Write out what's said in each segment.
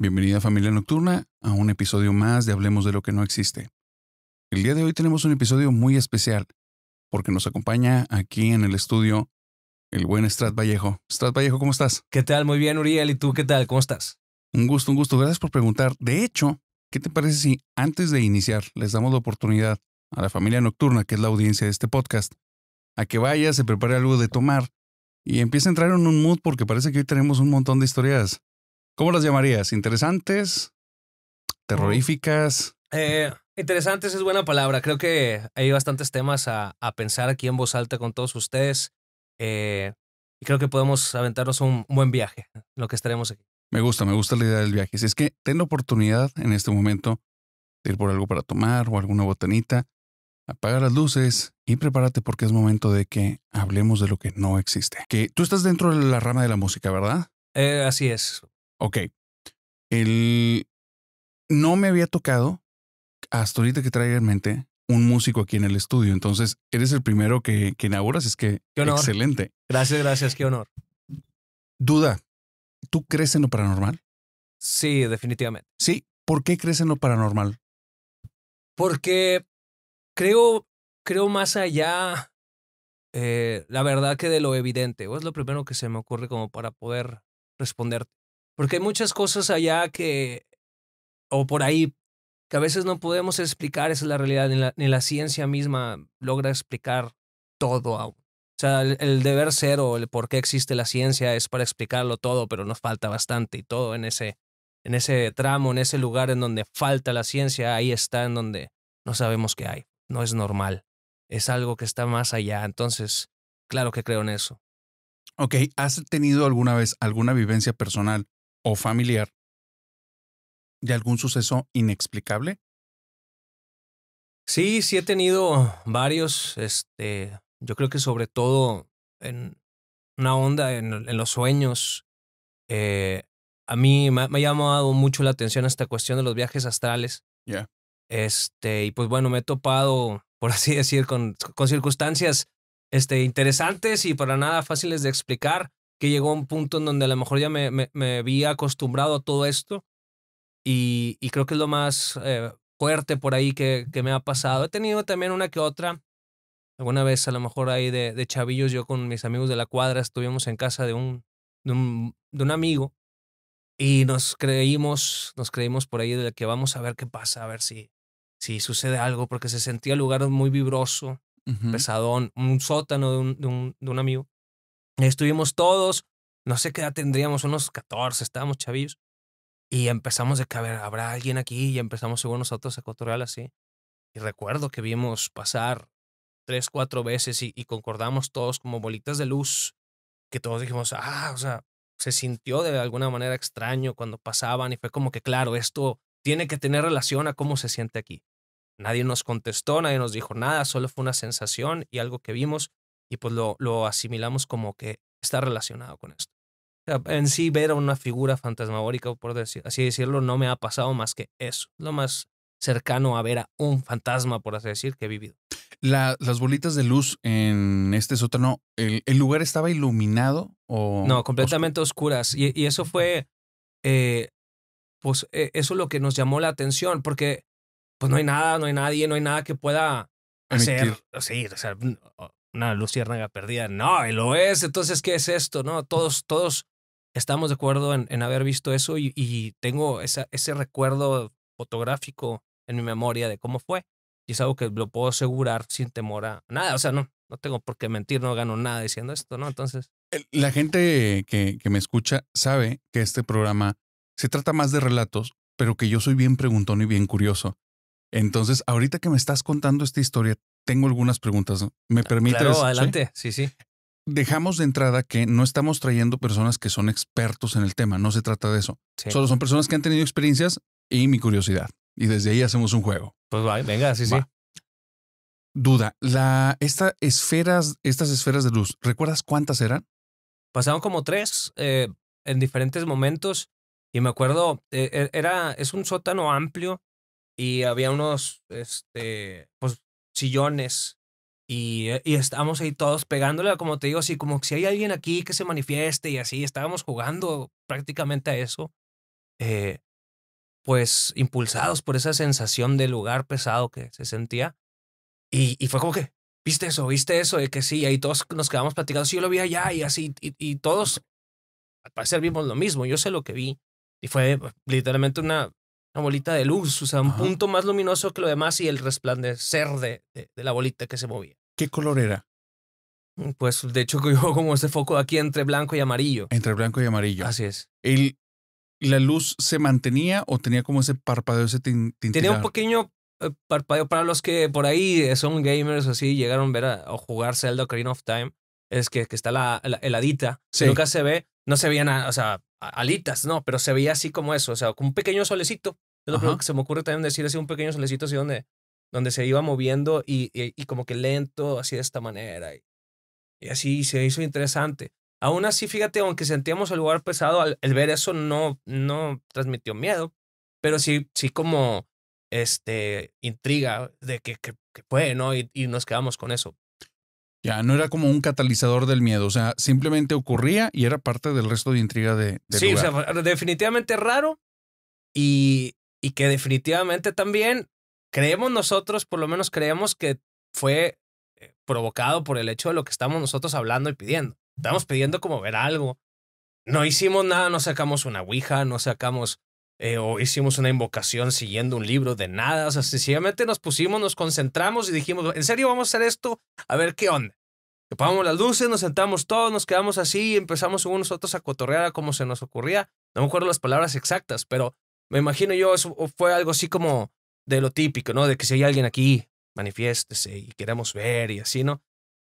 Bienvenida familia nocturna a un episodio más de Hablemos de lo que no existe. El día de hoy tenemos un episodio muy especial porque nos acompaña aquí en el estudio el buen Strat Vallejo. Strat Vallejo, ¿cómo estás? ¿Qué tal? Muy bien, Uriel. ¿Y tú qué tal? ¿Cómo estás? Un gusto, un gusto. Gracias por preguntar. De hecho, ¿qué te parece si antes de iniciar les damos la oportunidad a la familia nocturna, que es la audiencia de este podcast, a que vaya, se prepare algo de tomar y empiece a entrar en un mood porque parece que hoy tenemos un montón de historias ¿Cómo las llamarías? ¿Interesantes? ¿Terroríficas? Eh, interesantes es buena palabra. Creo que hay bastantes temas a, pensar aquí en voz alta con todos ustedes. Eh, y creo que podemos aventarnos un buen viaje, lo que estaremos aquí. Me gusta, me gusta la idea del viaje. Si es que ten la oportunidad en este momento de ir por algo para tomar o alguna botanita, apaga las luces y prepárate porque es momento de que hablemos de lo que no existe. Que tú estás dentro de la rama de la música, ¿verdad? Eh, así es. Ok. El... No me había tocado, hasta ahorita que traiga en mente, un músico aquí en el estudio. Entonces, eres el primero que, que inauguras, es que excelente. Gracias, gracias, qué honor. Duda, ¿tú crees en lo paranormal? Sí, definitivamente. Sí, ¿por qué crees en lo paranormal? Porque creo, creo más allá, eh, la verdad que de lo evidente, o es lo primero que se me ocurre como para poder responderte. Porque hay muchas cosas allá que, o por ahí, que a veces no podemos explicar, esa es la realidad, ni la, ciencia misma logra explicar todo aún. O sea, el, deber ser o el por qué existe la ciencia es para explicarlo todo, pero nos falta bastante y todo en ese, en ese tramo, en ese lugar en donde falta la ciencia, ahí está en donde no sabemos qué hay, no es normal, es algo que está más allá, entonces, claro que creo en eso. Ok, ¿has tenido alguna vez alguna vivencia personal o familiar de algún suceso inexplicable? Sí, sí he tenido varios. Este, yo creo que sobre todo en una onda en, los sueños. Eh, a mí me, ha llamado mucho la atención esta cuestión de los viajes astrales. Este, y pues bueno, me he topado, por así decir, con, circunstancias este, interesantes y para nada fáciles de explicar que llegó a un punto en donde a lo mejor ya me, me, me acostumbrado a todo esto y, creo que es lo más eh, fuerte por ahí que, que, me ha pasado. He tenido también una que otra, alguna vez a lo mejor ahí de, de chavillos, yo con mis amigos de la cuadra estuvimos en casa de un, de un, de un amigo y nos creímos, nos creímos por ahí de que vamos a ver qué pasa, a ver si, si sucede algo, porque se sentía el lugar muy vibroso, pesadón, un sótano de un, de un amigo. Estuvimos todos, no sé qué edad tendríamos, unos 14, estábamos chavillos. Y empezamos de que, a ver, ¿habrá alguien aquí? Y empezamos según nosotros a cotorrear así. Y recuerdo que vimos pasar tres, cuatro veces y, concordamos todos como bolitas de luz, que todos dijimos, ah, o sea, se sintió de alguna manera extraño cuando pasaban y fue como que, claro, esto tiene que tener relación a cómo se siente aquí. Nadie nos contestó, nadie nos dijo nada, solo fue una sensación y algo que vimos y pues lo, lo asimilamos como que está relacionado con esto. en sí, ver a una figura fantasmagórica, por decir, así decirlo, no me ha pasado más que eso. Lo más cercano a ver a un fantasma, por así decir, que he vivido. las bolitas de luz en este sótano, ¿el, lugar estaba iluminado o...? No, completamente oscuras. Y, eso fue, eh, pues e, eso lo que nos llamó la atención, porque pues no hay nada, no hay nadie, no hay nada que pueda hacer. Sí, una luciérnaga perdida. No, y lo es. Entonces, ¿qué es esto? No, todos, todos estamos de acuerdo en, haber visto eso y, tengo ese recuerdo fotográfico en mi memoria de cómo fue. Y es algo que lo puedo asegurar sin temor a nada. O sea, no, no tengo por qué mentir, no gano nada diciendo esto, ¿no? Entonces. La gente que, que me escucha sabe que este programa se trata más de relatos, pero que yo soy bien preguntón y bien curioso. Entonces, ahorita que me estás contando esta historia, tengo algunas preguntas. ¿Me permites? Claro, adelante. ¿Sí? sí, Dejamos de entrada que no estamos trayendo personas que son expertos en el tema. No se trata de eso. Solo son personas que han tenido experiencias y mi curiosidad. Y desde ahí hacemos un juego. Pues va, venga, sí, sí. Duda, la, esta esferas, estas esferas de luz, ¿recuerdas cuántas eran? Pasaron como tres eh, en diferentes momentos. Y me acuerdo, eh, e, era, es un sótano amplio y había unos, este, pues sillones y, eh, y estábamos ahí todos pegándole, como te digo, así como si hay alguien aquí que se manifieste y así, estábamos jugando prácticamente a eso, eh, pues impulsados por esa sensación de lugar pesado que se sentía. Y, fue como que, ¿viste eso? ¿Viste eso? De que sí, ahí todos nos quedamos platicando, sí, yo lo vi allá y así, y, y todos, al parecer vimos lo mismo, yo sé lo que vi. Y fue pues, literalmente una bolita de luz, o sea, un punto más luminoso que lo demás y el resplandecer de, de, la bolita que se movía. ¿Qué color era? Mm, pues de hecho yo como ese foco aquí entre blanco y amarillo. Entre blanco y amarillo. Así es. El, ¿La luz se mantenía o tenía como ese parpadeo, ese tintín? Tenía un pequeño eh, parpadeo para los que por ahí eh, son gamers o así, llegaron a ver o jugar Zelda Ocarina of Time, es que, que está la, heladita, nunca se ve, no se veían, o sea, alitas, no, pero se veía así como eso, o sea, con un pequeño solecito lo que se me ocurre también decir así un pequeño solecito así donde, donde se iba moviendo y, y, como que lento, así de esta manera. Y, y, así se hizo interesante. Aún así, fíjate, aunque sentíamos el lugar pesado, al, el ver eso no, no transmitió miedo, pero sí, sí como este, intriga de que, que, ¿no? Y, nos quedamos con eso. Ya, no era como un catalizador del miedo, o sea, simplemente ocurría y era parte del resto de intriga de... sí, o sea, definitivamente raro y, y que definitivamente también creemos nosotros, por lo menos creemos que fue eh, provocado por el hecho de lo que estamos nosotros hablando y pidiendo. Estamos pidiendo como ver algo. No hicimos nada, no sacamos una ouija, no sacamos eh, o hicimos una invocación siguiendo un libro de nada. O sea, sencillamente nos pusimos, nos concentramos y dijimos, ¿en serio vamos a hacer esto? A ver qué onda. Apagamos las luces, nos sentamos todos, nos quedamos así y empezamos unos otros a cotorrear a como se nos ocurría. No me acuerdo las palabras exactas, pero me imagino yo, eso fue algo así como de lo típico, ¿no? De que si hay alguien aquí, manifiéstese y queremos ver y así, ¿no?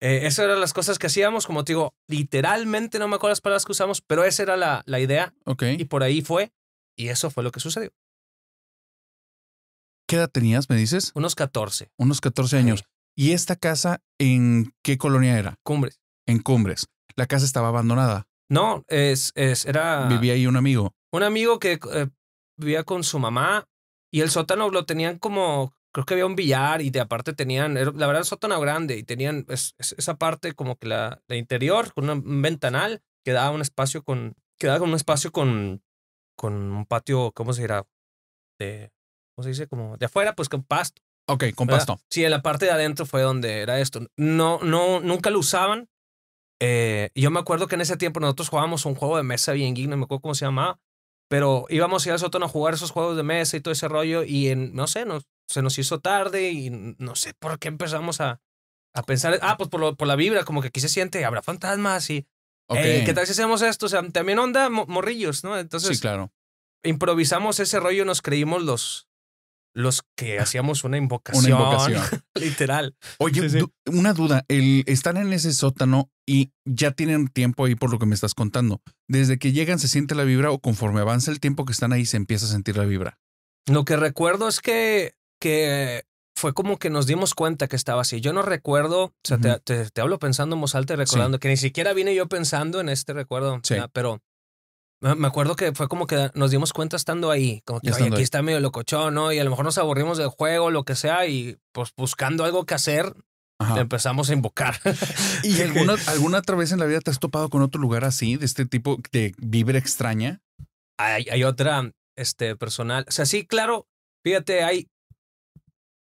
Eh, esas eran las cosas que hacíamos, como te digo, literalmente no me acuerdo las palabras que usamos, pero esa era la, idea. Ok. Y por ahí fue, y eso fue lo que sucedió. ¿Qué edad tenías, me dices? Unos 14. Unos 14 años. ¿Y esta casa en qué colonia era? Cumbres. En Cumbres. La casa estaba abandonada. No, es, es era... Vivía ahí un amigo. Un amigo que eh, vivía con su mamá y el sótano lo tenían como, creo que había un billar y de aparte tenían, la verdad, el sótano grande y tenían esa parte como que la, la interior con un ventanal que daba un espacio con, que daba un espacio con, con un patio, ¿cómo se dirá? De, ¿Cómo se dice? Como de afuera, pues con pasto. Ok, con pasto. Sí, en la parte de adentro fue donde era esto. No, no, nunca lo usaban. Eh, yo me acuerdo que en ese tiempo nosotros jugábamos un juego de mesa bien no me acuerdo cómo se llamaba, pero íbamos a ir al sótano a jugar esos juegos de mesa y todo ese rollo y en, no sé, se nos hizo tarde y no sé por qué empezamos a, a pensar, ah, pues por, lo, por la vibra, como que aquí se siente, habrá fantasmas y, ¿qué tal si hacemos esto? O sea, también onda morrillos, ¿no? Entonces, sí, claro. improvisamos ese rollo, nos creímos los, los que ah, hacíamos una invocación. literal. Oye, una duda. El están en ese sótano y ya tienen tiempo ahí por lo que me estás contando. Desde que llegan se siente la vibra o conforme avanza el tiempo que están ahí se empieza a sentir la vibra. Lo que recuerdo es que, que fue como que nos dimos cuenta que estaba así. Yo no recuerdo, o sea, te, hablo pensando en voz recordando que ni siquiera vine yo pensando en este recuerdo, pero Ah, me acuerdo que fue como que nos dimos cuenta estando ahí, como que aquí está medio locochón, ¿no? Y a lo mejor nos aburrimos del juego, lo que sea, y pues buscando algo que hacer, empezamos a invocar. ¿Y alguna, alguna otra vez en la vida te has topado con otro lugar así, de este tipo de vibra extraña? Hay, otra este, personal. O sea, sí, claro, fíjate, hay.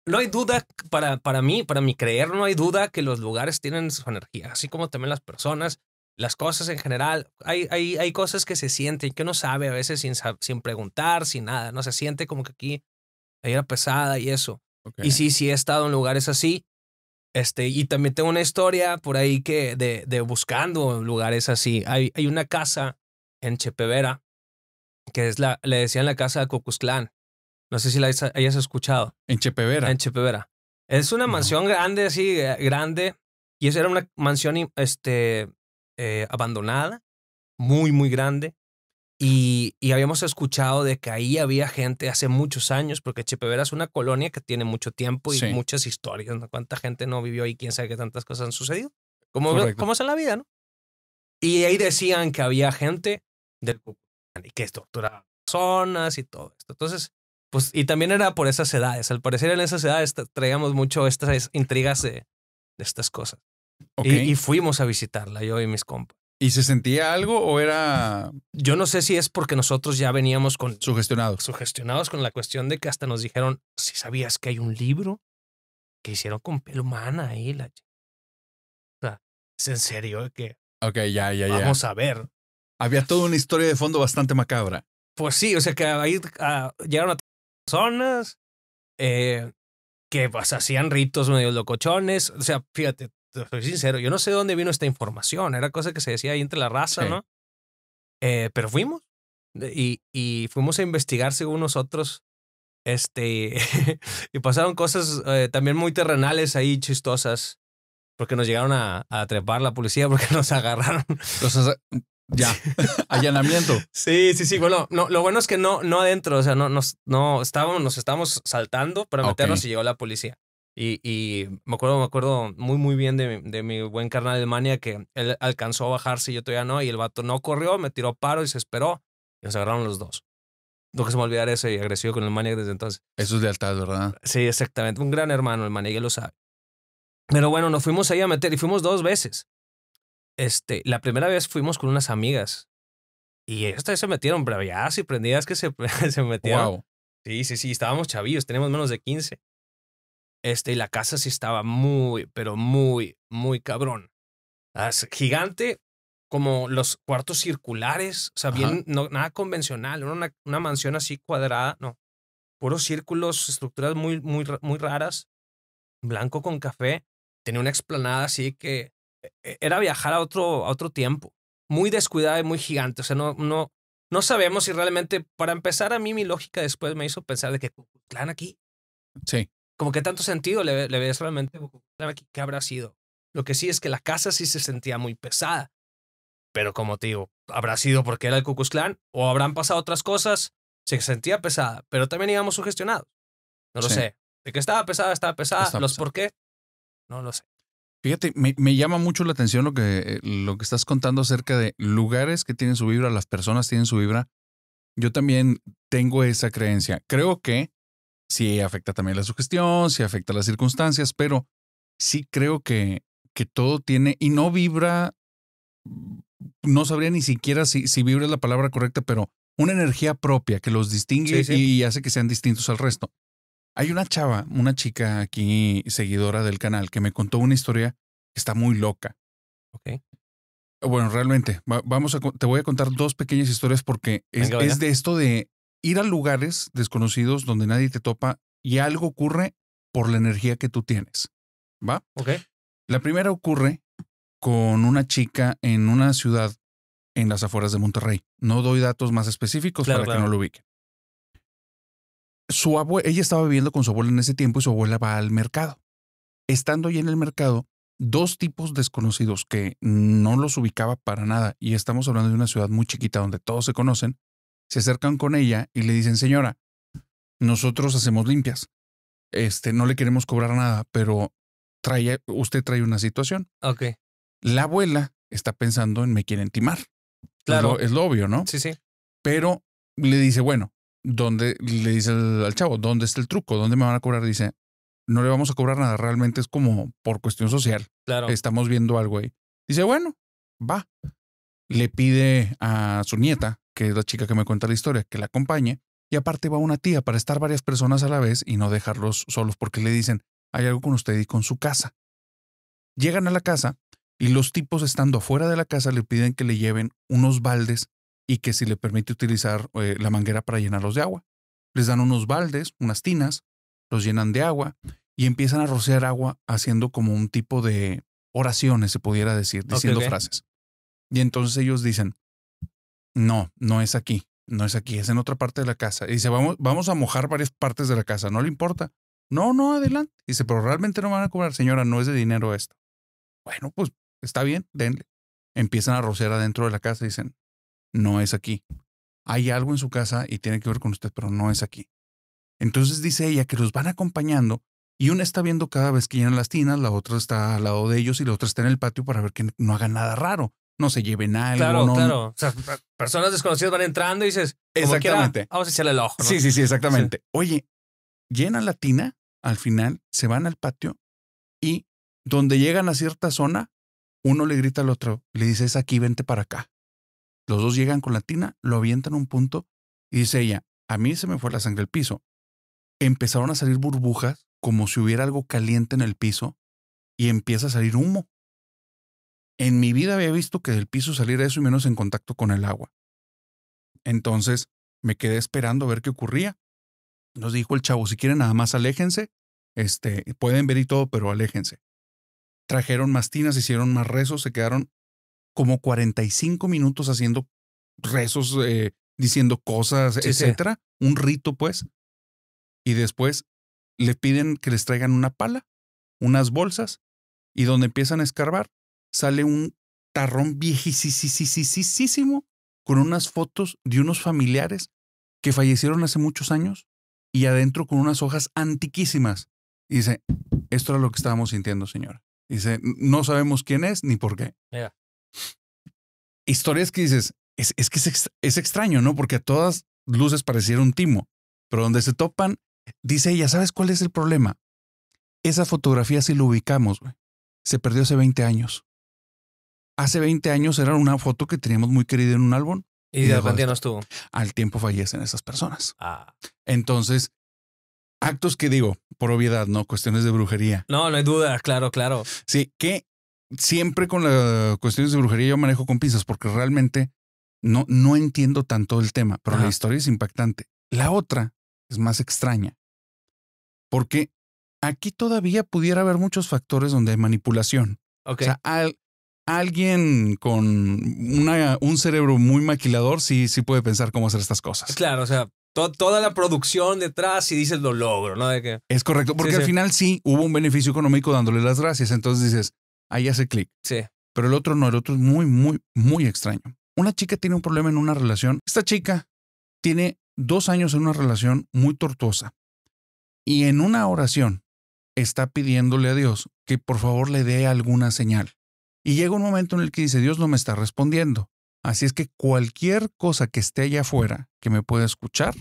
No hay duda para, para mí, para mi creer, no hay duda que los lugares tienen su energía, así como también las personas las cosas en general. Hay, hay, hay cosas que se sienten, que uno sabe a veces sin, preguntar, sin nada. No se siente como que aquí hay una pesada y eso. Y sí, sí he estado en lugares así. Este, y también tengo una historia por ahí que de, de buscando lugares así. Hay, hay una casa en Chepevera que es la, le decían la casa de Cocuzclán. No sé si la hayas escuchado. En Chepevera. En Chepevera. Es una mansión grande, así, eh, grande. Y esa era una mansión este, eh, abandonada, muy, muy grande. Y, habíamos escuchado de que ahí había gente hace muchos años, porque Chepevera es una colonia que tiene mucho tiempo y muchas historias, ¿no? ¿Cuánta gente no vivió ahí? ¿Quién sabe qué tantas cosas han sucedido? cómo cómo es la vida, ¿no? Y ahí decían que había gente del y que estructuraba zonas y todo esto. Entonces, pues, y también era por esas edades. Al parecer en esas edades traíamos mucho estas intrigas de estas cosas. Y, fuimos a visitarla, yo y mis compas. ¿Y se sentía algo o era...? Yo no sé si es porque nosotros ya veníamos con... Sugestionados. Sugestionados con la cuestión de que hasta nos dijeron, si sabías que hay un libro que hicieron con piel humana ahí. La... O sea, es en serio que... Ok, ya, ya, ya. Vamos a ver. Había toda una historia de fondo bastante macabra. Pues sí, o sea que ahí ah, llegaron a personas eh, que pues, hacían ritos medio locochones. O sea, fíjate, soy sincero, yo no sé dónde vino esta información, era cosa que se decía ahí entre la raza, ¿no? Eh, pero fuimos y, y, fuimos a investigar según nosotros. Este, y pasaron cosas eh, también muy terrenales ahí, chistosas, porque nos llegaron a, a trepar la policía porque nos agarraron. Entonces, ya, allanamiento. Sí, sí, sí. Bueno, no, lo bueno es que no, no adentro, o sea, no, nos, no estábamos, nos estábamos saltando para meternos y llegó la policía. Y, y, me acuerdo, me acuerdo muy, muy bien de, de mi buen carnal de mania, que él alcanzó a bajarse y yo todavía no. Y el vato no corrió, me tiró paro y se esperó. Y nos agarraron los dos. No que se me olvidar ese y agresivo con el mania desde entonces. Eso es lealtad, ¿verdad? Sí, exactamente. Un gran hermano el mania lo sabe. Pero bueno, nos fuimos ahí a meter y fuimos dos veces. Este, la primera vez fuimos con unas amigas y estas se metieron bravias y prendidas que se, se metieron. Sí, sí, sí, estábamos chavillos, teníamos menos de 15. Este, y la casa sí estaba muy, pero muy, muy cabrón. Ah, gigante, como los cuartos circulares, o sea, no, nada convencional, una, una mansión así cuadrada, no. Puros círculos, estructuras muy, muy, muy raras, blanco con café. Tenía una explanada así que e, e, era viajar a otro, a otro tiempo. Muy descuidada y muy gigante. O sea, no, no, no sabemos si realmente, para empezar, a mí mi lógica después me hizo pensar de que, ¿clan aquí? Sí como que tanto sentido le, le ves realmente qué habrá sido. Lo que sí es que la casa sí se sentía muy pesada. Pero como te digo, habrá sido porque era el Cucus o habrán pasado otras cosas, se sentía pesada, pero también íbamos sugestionados. No lo sé. De que estaba pesada, estaba pesada. Los por qué, no lo sé. Fíjate, me, me, llama mucho la atención lo que, eh, lo que estás contando acerca de lugares que tienen su vibra, las personas tienen su vibra. Yo también tengo esa creencia. Creo que Sí afecta también la sugestión, sí afecta las circunstancias, pero sí creo que, que todo tiene y no vibra, no sabría ni siquiera si, si vibra es la palabra correcta, pero una energía propia que los distingue y hace que sean distintos al resto. Hay una chava, una chica aquí seguidora del canal que me contó una historia que está muy loca. Ok. Bueno, realmente, vamos a, te voy a contar dos pequeñas historias porque es de esto de ir a lugares desconocidos donde nadie te topa y algo ocurre por la energía que tú tienes. ¿Va? Ok. La primera ocurre con una chica en una ciudad en las afueras de Monterrey. No doy datos más específicos para que no lo ubiquen. Su abuela, ella estaba viviendo con su abuela en ese tiempo y su abuela va al mercado. Estando ahí en el mercado, dos tipos desconocidos que no los ubicaba para nada, y estamos hablando de una ciudad muy chiquita donde todos se conocen, se acercan con ella y le dicen, señora, nosotros hacemos limpias. Este, no le queremos cobrar nada, pero trae, usted trae una situación. Ok. La abuela está pensando en me quieren timar. Claro. Es lo, obvio, ¿no? Sí, sí. Pero le dice, bueno, ¿dónde? Le dice al, chavo, ¿dónde está el truco? ¿Dónde me van a cobrar? Dice, no le vamos a cobrar nada. Realmente es como por cuestión social. Claro. Estamos viendo algo ahí. Dice, bueno, va le pide a su nieta, que es la chica que me cuenta la historia, que la acompañe. Y aparte va una tía para estar varias personas a la vez y no dejarlos solos porque le dicen, hay algo con usted y con su casa. Llegan a la casa y los tipos estando afuera de la casa le piden que le lleven unos baldes y que si le permite utilizar eh, la manguera para llenarlos de agua. Les dan unos baldes, unas tinas, los llenan de agua y empiezan a rociar agua haciendo como un tipo de oraciones, se pudiera decir, diciendo frases. Y entonces ellos dicen, no, no es aquí, no es aquí, es en otra parte de la casa. Y dice, vamos, vamos a mojar varias partes de la casa, no le importa. No, no, adelante. dice, pero realmente no van a cobrar, señora, no es de dinero esto. Bueno, pues está bien, denle. Empiezan a rociar adentro de la casa y dicen, no es aquí. Hay algo en su casa y tiene que ver con usted, pero no es aquí. Entonces dice ella que los van acompañando y una está viendo cada vez que llenan las tinas, la otra está al lado de ellos y la otra está en el patio para ver que no haga nada raro no se lleven algo. Claro, claro. O sea, personas desconocidas van entrando y dices, exactamente. vamos a echarle el ojo. Sí, sí, sí, exactamente. Oye, llena la tina, al final se van al patio y donde llegan a cierta zona, uno le grita al otro, le dice, es aquí, vente para acá. Los dos llegan con la tina, lo avientan un punto y dice ella, a mí se me fue la sangre al piso. Empezaron a salir burbujas como si hubiera algo caliente en el piso y empieza a salir humo. En mi vida había visto que del piso saliera eso y menos en contacto con el agua. Entonces me quedé esperando a ver qué ocurría. Nos dijo el chavo, si quieren nada más aléjense, este, pueden ver y todo, pero aléjense. Trajeron más tinas, hicieron más rezos, se quedaron como 45 minutos haciendo rezos, eh, diciendo cosas, etc. etcétera. Un rito, pues. Y después le piden que les traigan una pala, unas bolsas, y donde empiezan a escarbar, sale un tarrón viejísimo con unas fotos de unos familiares que fallecieron hace muchos años y adentro con unas hojas antiquísimas. Y dice, esto era lo que estábamos sintiendo, señora. dice, no sabemos quién es ni por qué. Historia Historias que dices, es, que es, extraño, ¿no? Porque a todas luces pareciera un timo, pero donde se topan, dice ella, ¿sabes cuál es el problema? Esa fotografía si lo ubicamos, Se perdió hace 20 años hace 20 años era una foto que teníamos muy querida en un álbum. Y, de repente no estuvo. Al tiempo fallecen esas personas. Ah. Entonces, actos que digo, por obviedad, ¿no? Cuestiones de brujería. No, no hay duda, claro, claro. Sí, que siempre con las cuestiones de brujería yo manejo con pinzas porque realmente no, no entiendo tanto el tema, pero la historia es impactante. La otra es más extraña. Porque aquí todavía pudiera haber muchos factores donde hay manipulación. Ok. O sea, al, alguien con un cerebro muy maquilador sí, sí puede pensar cómo hacer estas cosas. Claro, o sea, toda la producción detrás y dices lo logro, ¿no? Es correcto, porque al final sí hubo un beneficio económico dándole las gracias. Entonces dices, ahí hace clic. Sí. Pero el otro no, el otro es muy, muy, muy extraño. Una chica tiene un problema en una relación. Esta chica tiene dos años en una relación muy tortuosa y en una oración está pidiéndole a Dios que por favor le dé alguna señal. Y llega un momento en el que dice, Dios no me está respondiendo. Así es que cualquier cosa que esté allá afuera que me pueda escuchar,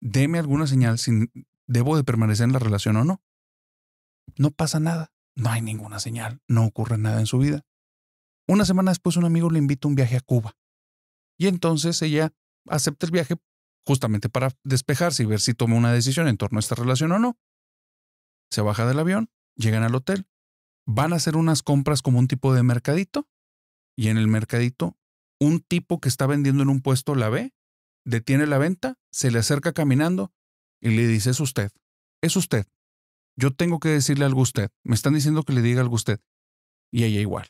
deme alguna señal si debo de permanecer en la relación o no. No pasa nada, no hay ninguna señal, no ocurre nada en su vida. Una semana después un amigo le invita un viaje a Cuba. Y entonces ella acepta el viaje justamente para despejarse y ver si toma una decisión en torno a esta relación o no. Se baja del avión, llegan al hotel, van a hacer unas compras como un tipo de mercadito y en el mercadito un tipo que está vendiendo en un puesto la ve, detiene la venta, se le acerca caminando y le dice, es usted, es usted. Yo tengo que decirle algo a usted. Me están diciendo que le diga algo a usted. Y ella igual.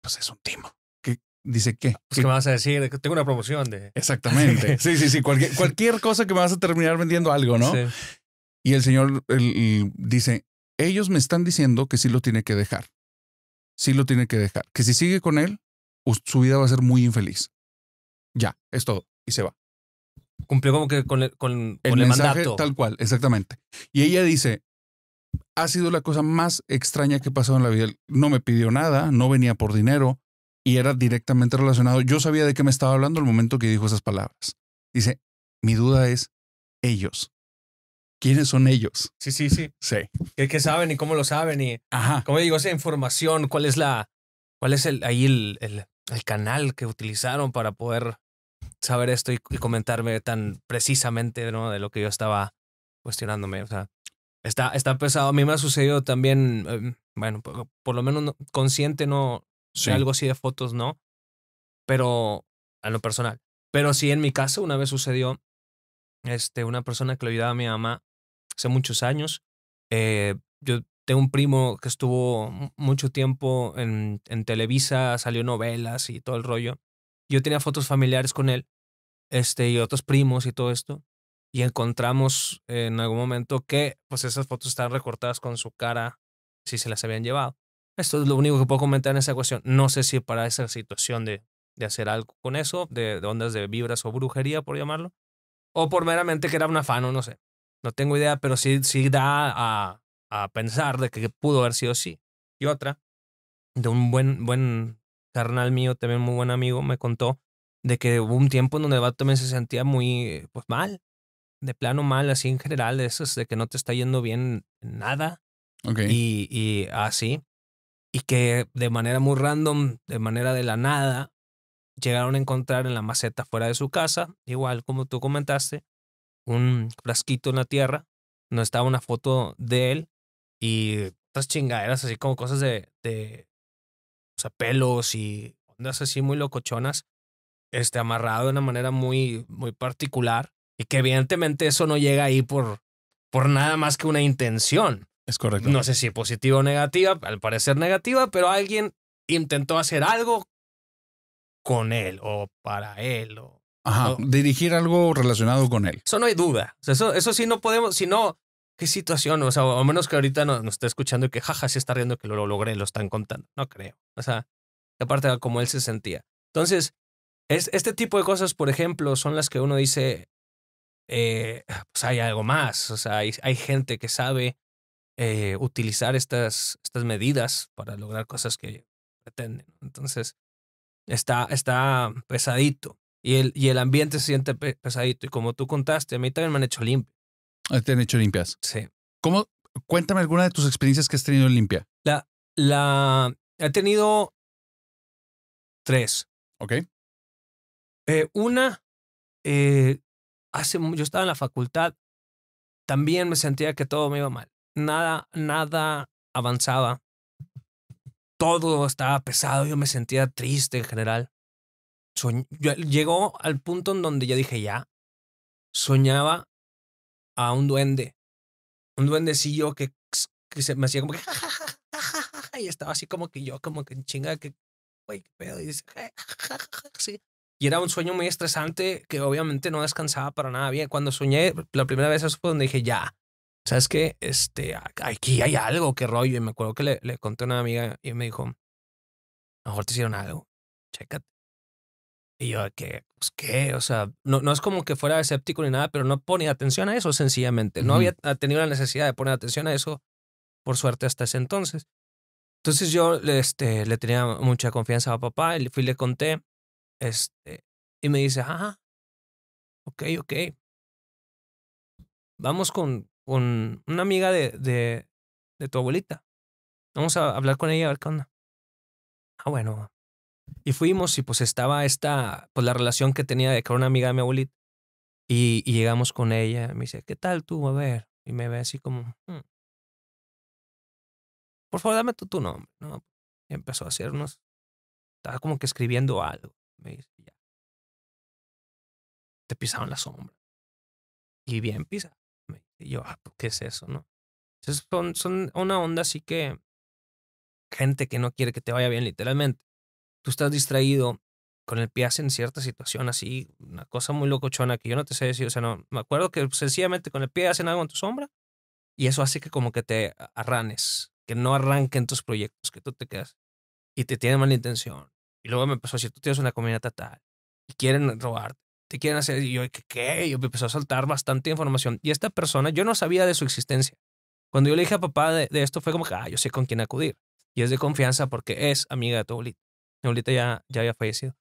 Pues es un timo. ¿Qué? Dice qué. Ah, pues que me vas a decir, tengo una promoción de... Exactamente. sí, sí, sí. Cualquier, cualquier cosa que me vas a terminar vendiendo algo, ¿no? Sí. Y el señor dice, ellos me están diciendo que sí lo tiene que dejar. Sí lo tiene que dejar. Que si sigue con él, su vida va a ser muy infeliz. Ya, es todo. Y se va. Cumplió como que con, el, mandato. Tal cual, exactamente. Y ella dice, ha sido la cosa más extraña que ha pasado en la vida. No me pidió nada, no venía por dinero y era directamente relacionado. Yo sabía de qué me estaba hablando el momento que dijo esas palabras. Dice, mi duda es, ellos, quiénes son ellos. Sí, sí, sí. Sí. ¿Qué, saben y cómo lo saben? Y Ajá. cómo digo, esa información, cuál es la, cuál es el, ahí el, el, canal que utilizaron para poder saber esto y, comentarme tan precisamente ¿no? de lo que yo estaba cuestionándome. O sea, está, está pesado. A mí me ha sucedido también, em, bueno, por, lo menos consciente, no, sí. algo así de fotos, no, pero a lo personal. Pero sí, en mi caso, una vez sucedió, este, una persona que le ayudaba a mi mamá hace muchos años. Eh, yo tengo un primo que estuvo mucho tiempo en, Televisa, salió novelas y todo el rollo. Yo tenía fotos familiares con él este, y otros primos y todo esto. Y encontramos en algún momento que pues esas fotos estaban recortadas con su cara si se las habían llevado. Esto es lo único que puedo comentar en esa cuestión. No sé si para esa situación de, hacer algo con eso, de, de, ondas de vibras o brujería, por llamarlo, o por meramente que era un o no sé. No tengo idea, pero sí, sí da a, a pensar de que pudo haber sido así. Y otra, de un buen, buen carnal mío, también muy buen amigo, me contó de que hubo un tiempo en donde Batman también se sentía muy, pues mal, de plano mal, así en general, de eso de que no te está yendo bien nada. Okay. Y, y así. Y que de manera muy random, de manera de la nada, llegaron a encontrar en la maceta fuera de su casa, igual como tú comentaste, un frasquito en la tierra, no estaba una foto de él y estas chingaderas así como cosas de, de o sea, pelos y ondas así muy locochonas, este, amarrado de una manera muy, muy particular y que evidentemente eso no llega ahí por, por nada más que una intención. Es correcto. No sé si positiva o negativa, al parecer negativa, pero alguien intentó hacer algo con él o para él o Ajá, dirigir algo relacionado con él. Eso no hay duda. eso, eso sí no podemos, si no, qué situación, o sea, o menos que ahorita nos, nos está escuchando y que jaja se está riendo que lo, logré, lo están contando. No creo. O sea, aparte de cómo él se sentía. Entonces, es, este tipo de cosas, por ejemplo, son las que uno dice, eh, pues hay algo más, o sea, hay, gente que sabe eh, utilizar estas, estas medidas para lograr cosas que pretenden. Entonces, está, está pesadito y el, ambiente se siente pesadito. Y como tú contaste, a mí también me han hecho limpio. Ah, te han hecho limpias. Sí. ¿Cómo? Cuéntame alguna de tus experiencias que has tenido en limpia. La, la, he tenido tres. Ok. Eh, una, eh, hace, yo estaba en la facultad, también me sentía que todo me iba mal. Nada, nada avanzaba. Todo estaba pesado, yo me sentía triste en general yo, llegó al punto en donde yo dije, ya, soñaba a un duende, un duendecillo que, se me hacía como que, y estaba así como que yo, como que chinga, que, güey, qué pedo, y era un sueño muy estresante que obviamente no descansaba para nada bien. Cuando soñé la primera vez, eso fue donde dije, ya, ¿sabes qué? Este, aquí hay algo, que rollo. Y me acuerdo que le, le conté a una amiga y me dijo, mejor te hicieron algo, chécate. Y yo, ¿qué? Pues, ¿qué? O sea, no, no es como que fuera escéptico ni nada, pero no ponía atención a eso, sencillamente. No había tenido la necesidad de poner atención a eso, por suerte, hasta ese entonces. Entonces yo este, le tenía mucha confianza a papá, y fui le conté, este, y me dice, ajá. ok, ok. Vamos con, con una amiga de, de, de tu abuelita. Vamos a hablar con ella a ver qué onda. Ah, bueno, y fuimos y pues estaba esta, pues la relación que tenía de que era una amiga de mi abuelita. Y, llegamos con ella, me dice, ¿qué tal tú? A ver. Y me ve así como, hmm". por favor, dame tú tu nombre. ¿no? empezó a hacernos, estaba como que escribiendo algo. Me dice, ya. Te pisaron la sombra. Y bien pisa. Y yo, ah, pues, ¿qué es eso, no? son, son una onda así que gente que no quiere que te vaya bien literalmente tú estás distraído con el pie en cierta situación así, una cosa muy locochona que yo no te sé decir, o sea, no, me acuerdo que sencillamente con el pie hacen algo en tu sombra y eso hace que como que te arranes, que no arranquen tus proyectos, que tú te quedas y te tienen mala intención. Y luego me empezó a decir, tú tienes una comida total y quieren robarte, te quieren hacer, y yo, ¿qué? qué? Yo me empezó a saltar bastante información. Y esta persona, yo no sabía de su existencia. Cuando yo le dije a papá de, esto, fue como que, ah, yo sé con quién acudir. Y es de confianza porque es amiga de tu mi ya, ya había fallecido.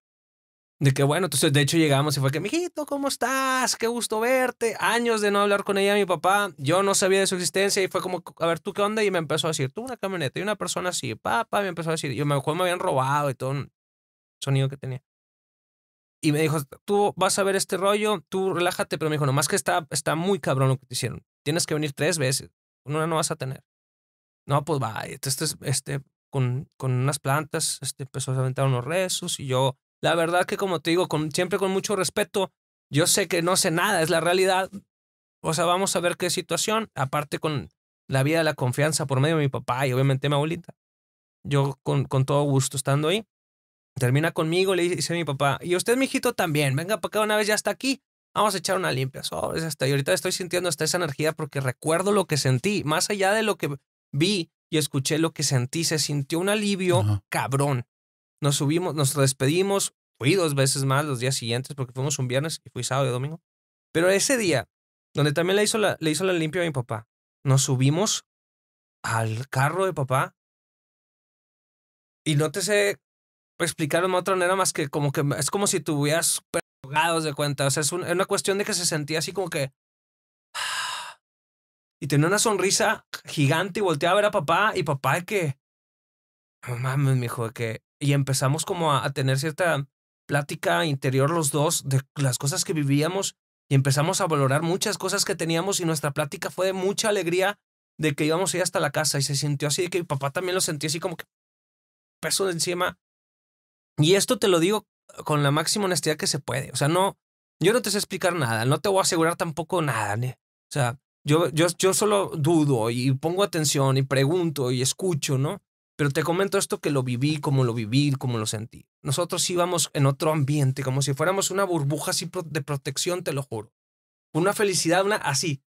De que bueno, entonces de hecho llegamos y fue que, mijito, ¿cómo estás? Qué gusto verte. Años de no hablar con ella, mi papá. Yo no sabía de su existencia y fue como, a ver, ¿tú qué onda? Y me empezó a decir, tú una camioneta y una persona así, papá, me empezó a decir, yo me acuerdo me habían robado y todo sonido que tenía. Y me dijo, tú vas a ver este rollo, tú relájate, pero me dijo, más que está, está muy cabrón lo que te hicieron. Tienes que venir tres veces, una no vas a tener. No, pues va, entonces, este, con, unas plantas, este, empezó a aventar unos rezos y yo, la verdad que como te digo, con, siempre con mucho respeto, yo sé que no sé nada, es la realidad. O sea, vamos a ver qué situación, aparte con la vida de la confianza por medio de mi papá y obviamente mi abuelita. Yo con, todo gusto estando ahí. Termina conmigo, le dice a mi papá, y usted, hijito también, venga para acá una vez ya está aquí, vamos a echar una limpia. hasta. Y ahorita estoy sintiendo hasta esa energía porque recuerdo lo que sentí, más allá de lo que vi, escuché lo que sentí. Se sintió un alivio cabrón. Nos subimos, nos despedimos. Fui dos veces más los días siguientes porque fuimos un viernes y fui sábado y domingo. Pero ese día, donde también le hizo la, le hizo la limpia a mi papá, nos subimos al carro de papá y no te sé explicar de otra manera más que como que es como si tuvieras drogados de cuenta. O sea, es una cuestión de que se sentía así como que y tenía una sonrisa gigante y volteaba a ver a papá y papá que, mamá me dijo que, y empezamos como a, tener cierta plática interior los dos de las cosas que vivíamos y empezamos a valorar muchas cosas que teníamos y nuestra plática fue de mucha alegría de que íbamos a ir hasta la casa y se sintió así que mi papá también lo sentía así como que peso de encima. Y esto te lo digo con la máxima honestidad que se puede. O sea, no, yo no te sé explicar nada, no te voy a asegurar tampoco nada. ¿eh? O sea, yo, yo, yo solo dudo y pongo atención y pregunto y escucho, ¿no? Pero te comento esto que lo viví, como lo viví, como lo sentí. Nosotros íbamos en otro ambiente, como si fuéramos una burbuja así de protección, te lo juro. Una felicidad, una así.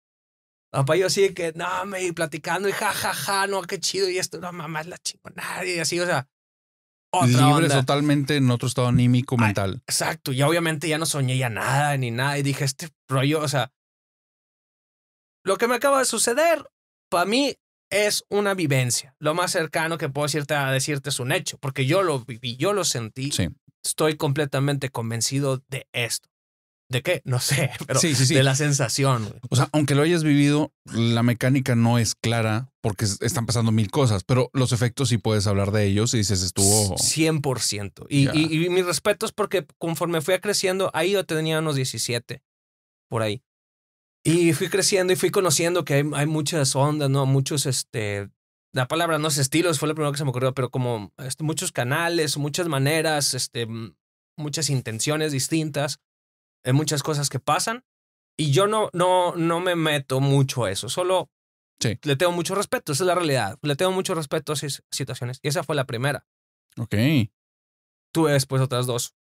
Papá, yo así de que, no, me iba platicando y ja, ja, ja, no, qué chido y esto, no, mamá, es la chingonada nadie así, o sea. Otra Libre totalmente en otro estado anímico ah, mental. exacto, y obviamente ya no soñé ya nada ni nada y dije, este rollo, o sea, lo que me acaba de suceder, para mí, es una vivencia. Lo más cercano que puedo decirte a decirte es un hecho, porque yo lo viví, yo lo sentí. Sí. Estoy completamente convencido de esto. ¿De qué? No sé, pero sí, de la sensación. O sea, aunque lo hayas vivido, la mecánica no es clara porque están pasando mil cosas, pero los efectos sí puedes hablar de ellos y dices estuvo... 100%. Y, yeah. y, y mis respetos porque conforme fui creciendo, ahí yo tenía unos 17, por ahí. Y fui creciendo y fui conociendo que hay, hay muchas ondas, ¿no? Muchos, este, la palabra no es estilos, fue lo primero que se me ocurrió, pero como este, muchos canales, muchas maneras, este, muchas intenciones distintas, hay eh, muchas cosas que pasan. Y yo no, no, no me meto mucho a eso, solo sí. le tengo mucho respeto, esa es la realidad. Le tengo mucho respeto a esas situaciones. Y esa fue la primera. Ok. Tuve después otras dos.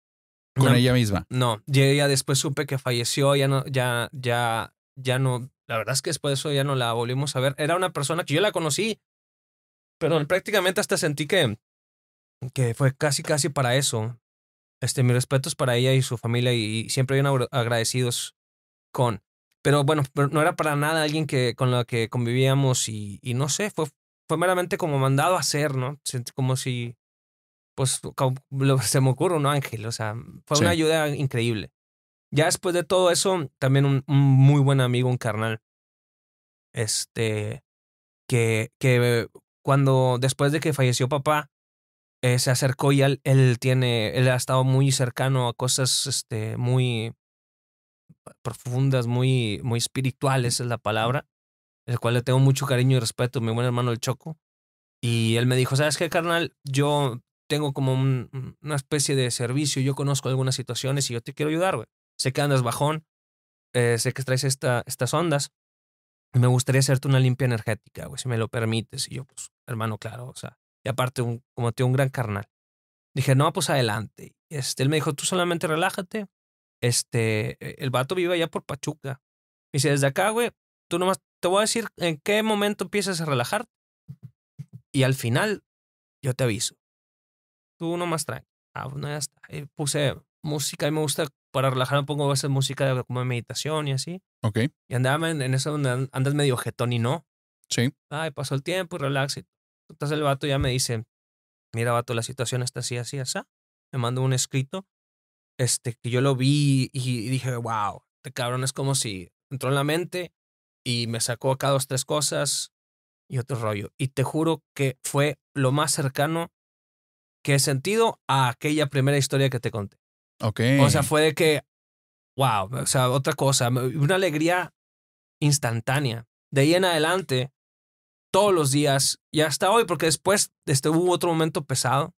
¿Con ella misma? No, ya después supe que falleció, ya no, ya, ya ya no, la verdad es que después de eso ya no la volvimos a ver. Era una persona que yo la conocí, pero prácticamente hasta sentí que, que fue casi, casi para eso. Este, mis respetos para ella y su familia y, siempre bien agradecidos con. Pero bueno, no era para nada alguien que, con la que convivíamos y, no sé, fue, fue meramente como mandado a hacer, ¿no? Como si, pues, se me ocurre un ángel, o sea, fue una ayuda increíble. Ya después de todo eso, también un, muy buen amigo, un carnal, este, que, que cuando después de que falleció papá, eh, se acercó y él, él, tiene, él ha estado muy cercano a cosas este, muy profundas, muy, muy espirituales es la palabra, el cual le tengo mucho cariño y respeto, mi buen hermano el Choco. Y él me dijo, ¿sabes qué, carnal? Yo tengo como una especie de servicio, yo conozco algunas situaciones y yo te quiero ayudar, güey. Sé que andas bajón, eh, sé que traes esta, estas ondas. Me gustaría hacerte una limpia energética, güey, si me lo permites. Y yo, pues, hermano, claro, o sea, y aparte, un, como tengo un gran carnal. Dije, no, pues adelante. Este, él me dijo, tú solamente relájate. Este, e, el vato vive allá por Pachuca. Y dice, desde acá, güey, tú nomás te voy a decir en qué momento empiezas a relajarte. Y al final, yo te aviso. Tú nomás traes Ah, bueno, pues, ya está. Y puse música y me gusta para relajar un poco, a veces música como de meditación y así. Ok. Y andaba en, eso donde andas medio jetón y no. Sí. Ay, pasó el tiempo y relax. Entonces el vato ya me dice, mira, vato, la situación está así, así, así. Me mandó un escrito, este, que yo lo vi y dije, wow, te este cabrón es como si entró en la mente y me sacó acá dos, tres cosas y otro rollo. Y te juro que fue lo más cercano que he sentido a aquella primera historia que te conté. O sea, fue de que, wow, o sea, otra cosa, una alegría instantánea. De ahí en adelante, todos los días y hasta hoy, porque después este, hubo otro momento pesado.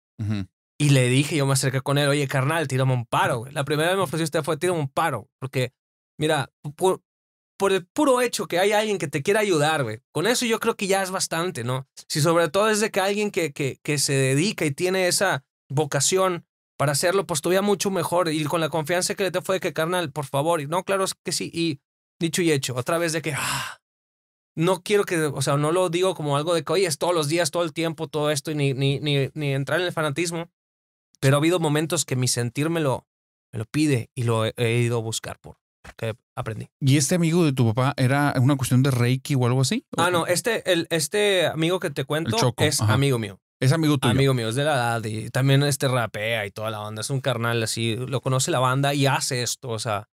Y le dije, yo me acerqué con él, oye, carnal, tírame un paro. La primera vez que me ofreció usted fue, tírame un paro. Porque, mira, por, el puro hecho que hay alguien que te quiera ayudar, güey, con eso yo creo que ya es bastante, ¿no? Si sobre todo es de que alguien que, que, que se dedica y tiene esa vocación para hacerlo, pues todavía mucho mejor. Y con la confianza que le te fue de que, carnal, por favor. Y no, claro es que sí. Y dicho y hecho, otra vez de que, ah, no quiero que, o sea, no lo digo como algo de que, oye, es todos los días, todo el tiempo, todo esto, y ni, ni, ni, ni entrar en el fanatismo. Pero ha habido momentos que mi sentir me lo, pide y lo he, ido a buscar por que aprendí. ¿Y este amigo de tu papá era una cuestión de Reiki o algo así? Ah, no, este, este amigo que te cuento es amigo mío. Es amigo tuyo. Amigo mío, es de la edad y también este rapea y toda la banda. Es un carnal así, lo conoce la banda y hace esto. O sea,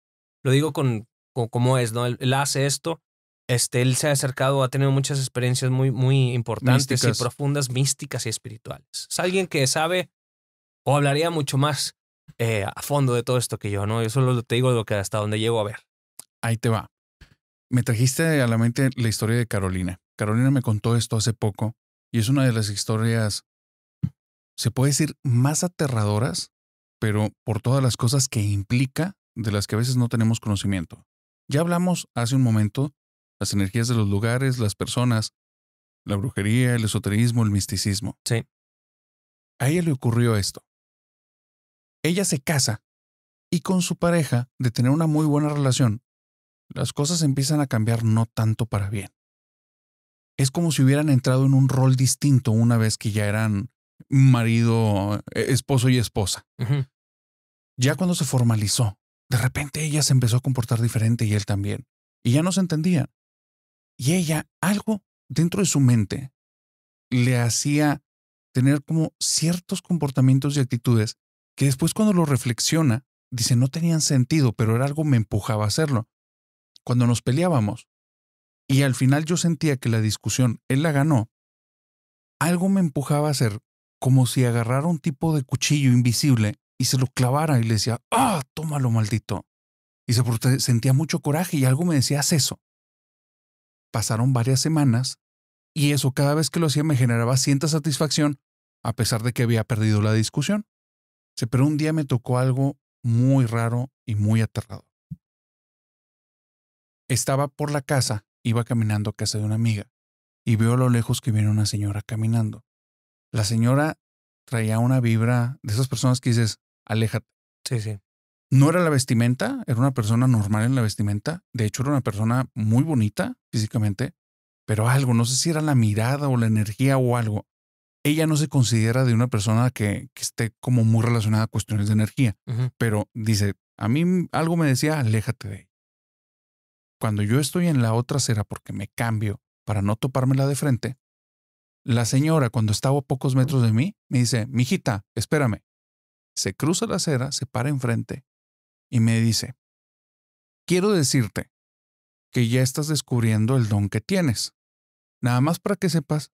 lo digo con, cómo es, ¿no? Él, hace esto. Este, él se ha acercado, ha tenido muchas experiencias muy, muy importantes y profundas, místicas y espirituales. Es alguien que sabe o hablaría mucho más eh, a fondo de todo esto que yo, ¿no? Yo solo te digo lo que hasta donde llego a ver. Ahí te va. Me trajiste a la mente la historia de Carolina. Carolina me contó esto hace poco y es una de las historias, se puede decir, más aterradoras, pero por todas las cosas que implica de las que a veces no tenemos conocimiento. Ya hablamos hace un momento las energías de los lugares, las personas, la brujería, el esoterismo, el misticismo. Sí. A ella le ocurrió esto. Ella se casa y con su pareja, de tener una muy buena relación, las cosas empiezan a cambiar no tanto para bien es como si hubieran entrado en un rol distinto una vez que ya eran marido, eh, esposo y esposa. Ya cuando se formalizó, de repente ella se empezó a comportar diferente y él también. Y ya no se entendía. Y ella, algo dentro de su mente, le hacía tener como ciertos comportamientos y actitudes que después cuando lo reflexiona, dice, no tenían sentido, pero era algo que me empujaba a hacerlo. Cuando nos peleábamos, y al final yo sentía que la discusión él la ganó, algo me empujaba a hacer como si agarrara un tipo de cuchillo invisible y se lo clavara y le decía, ah, tómalo maldito. Y se sentía mucho coraje y algo me decía, haz eso. Pasaron varias semanas y eso cada vez que lo hacía me generaba cierta satisfacción a pesar de que había perdido la discusión. Pero un día me tocó algo muy raro y muy aterrado. Estaba por la casa iba caminando a casa de una amiga y veo a lo lejos que viene una señora caminando. La señora traía una vibra de esas personas que dices, aléjate. Sí, sí. No era la vestimenta, era una persona normal en la vestimenta. De hecho, era una persona muy bonita físicamente, pero algo, no sé si era la mirada o la energía o algo. Ella no se considera de una persona que, esté como muy relacionada a cuestiones de energía, pero dice, a mí algo me decía, aléjate de ella cuando yo estoy en la otra acera porque me cambio para no topármela de frente, la señora, cuando estaba a pocos metros de mí, me dice, mijita, espérame. Se cruza la acera, se para enfrente y me dice, quiero decirte que ya estás descubriendo el don que tienes. Nada más para que sepas,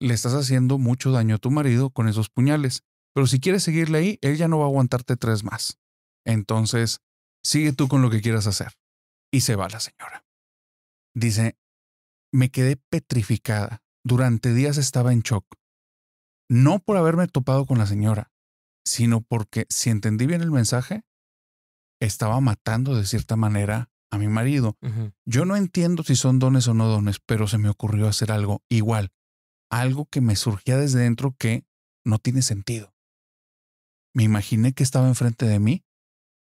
le estás haciendo mucho daño a tu marido con esos puñales, pero si quieres seguirle ahí, él ya no va a aguantarte tres más. Entonces, sigue tú con lo que quieras hacer. Y se va la señora. Dice, me quedé petrificada. Durante días estaba en shock. No por haberme topado con la señora, sino porque, si entendí bien el mensaje, estaba matando de cierta manera a mi marido. Yo no entiendo si son dones o no dones, pero se me ocurrió hacer algo igual, algo que me surgía desde dentro que no tiene sentido. Me imaginé que estaba enfrente de mí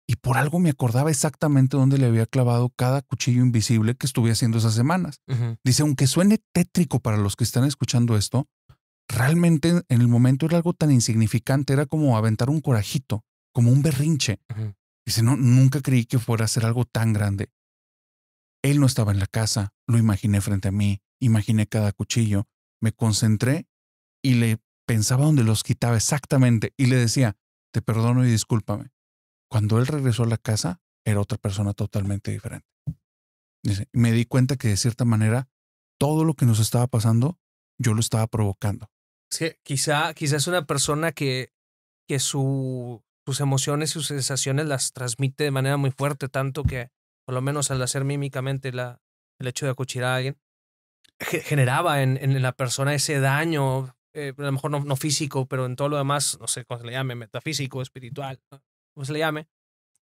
y por algo me acordaba exactamente dónde le había clavado cada cuchillo invisible que estuve haciendo esas semanas. Dice, aunque suene tétrico para los que están escuchando esto, realmente en el momento era algo tan insignificante, era como aventar un corajito, como un berrinche. Dice, no, nunca creí que fuera a ser algo tan grande. Él no estaba en la casa, lo imaginé frente a mí, imaginé cada cuchillo, me concentré y le pensaba dónde los quitaba exactamente y le decía, te perdono y discúlpame. Cuando él regresó a la casa, era otra persona totalmente diferente. me di cuenta que de cierta manera todo lo que nos estaba pasando, yo lo estaba provocando. Sí, quizá, quizás es una persona que, que sus emociones sus sensaciones las transmite de manera muy fuerte, tanto que, por lo menos al hacer mímicamente la, el hecho de acuchillar a alguien, generaba en, la persona ese daño, eh, a lo mejor no, físico, pero en todo lo demás, no sé cómo se le llame, metafísico, espiritual, pues le llame,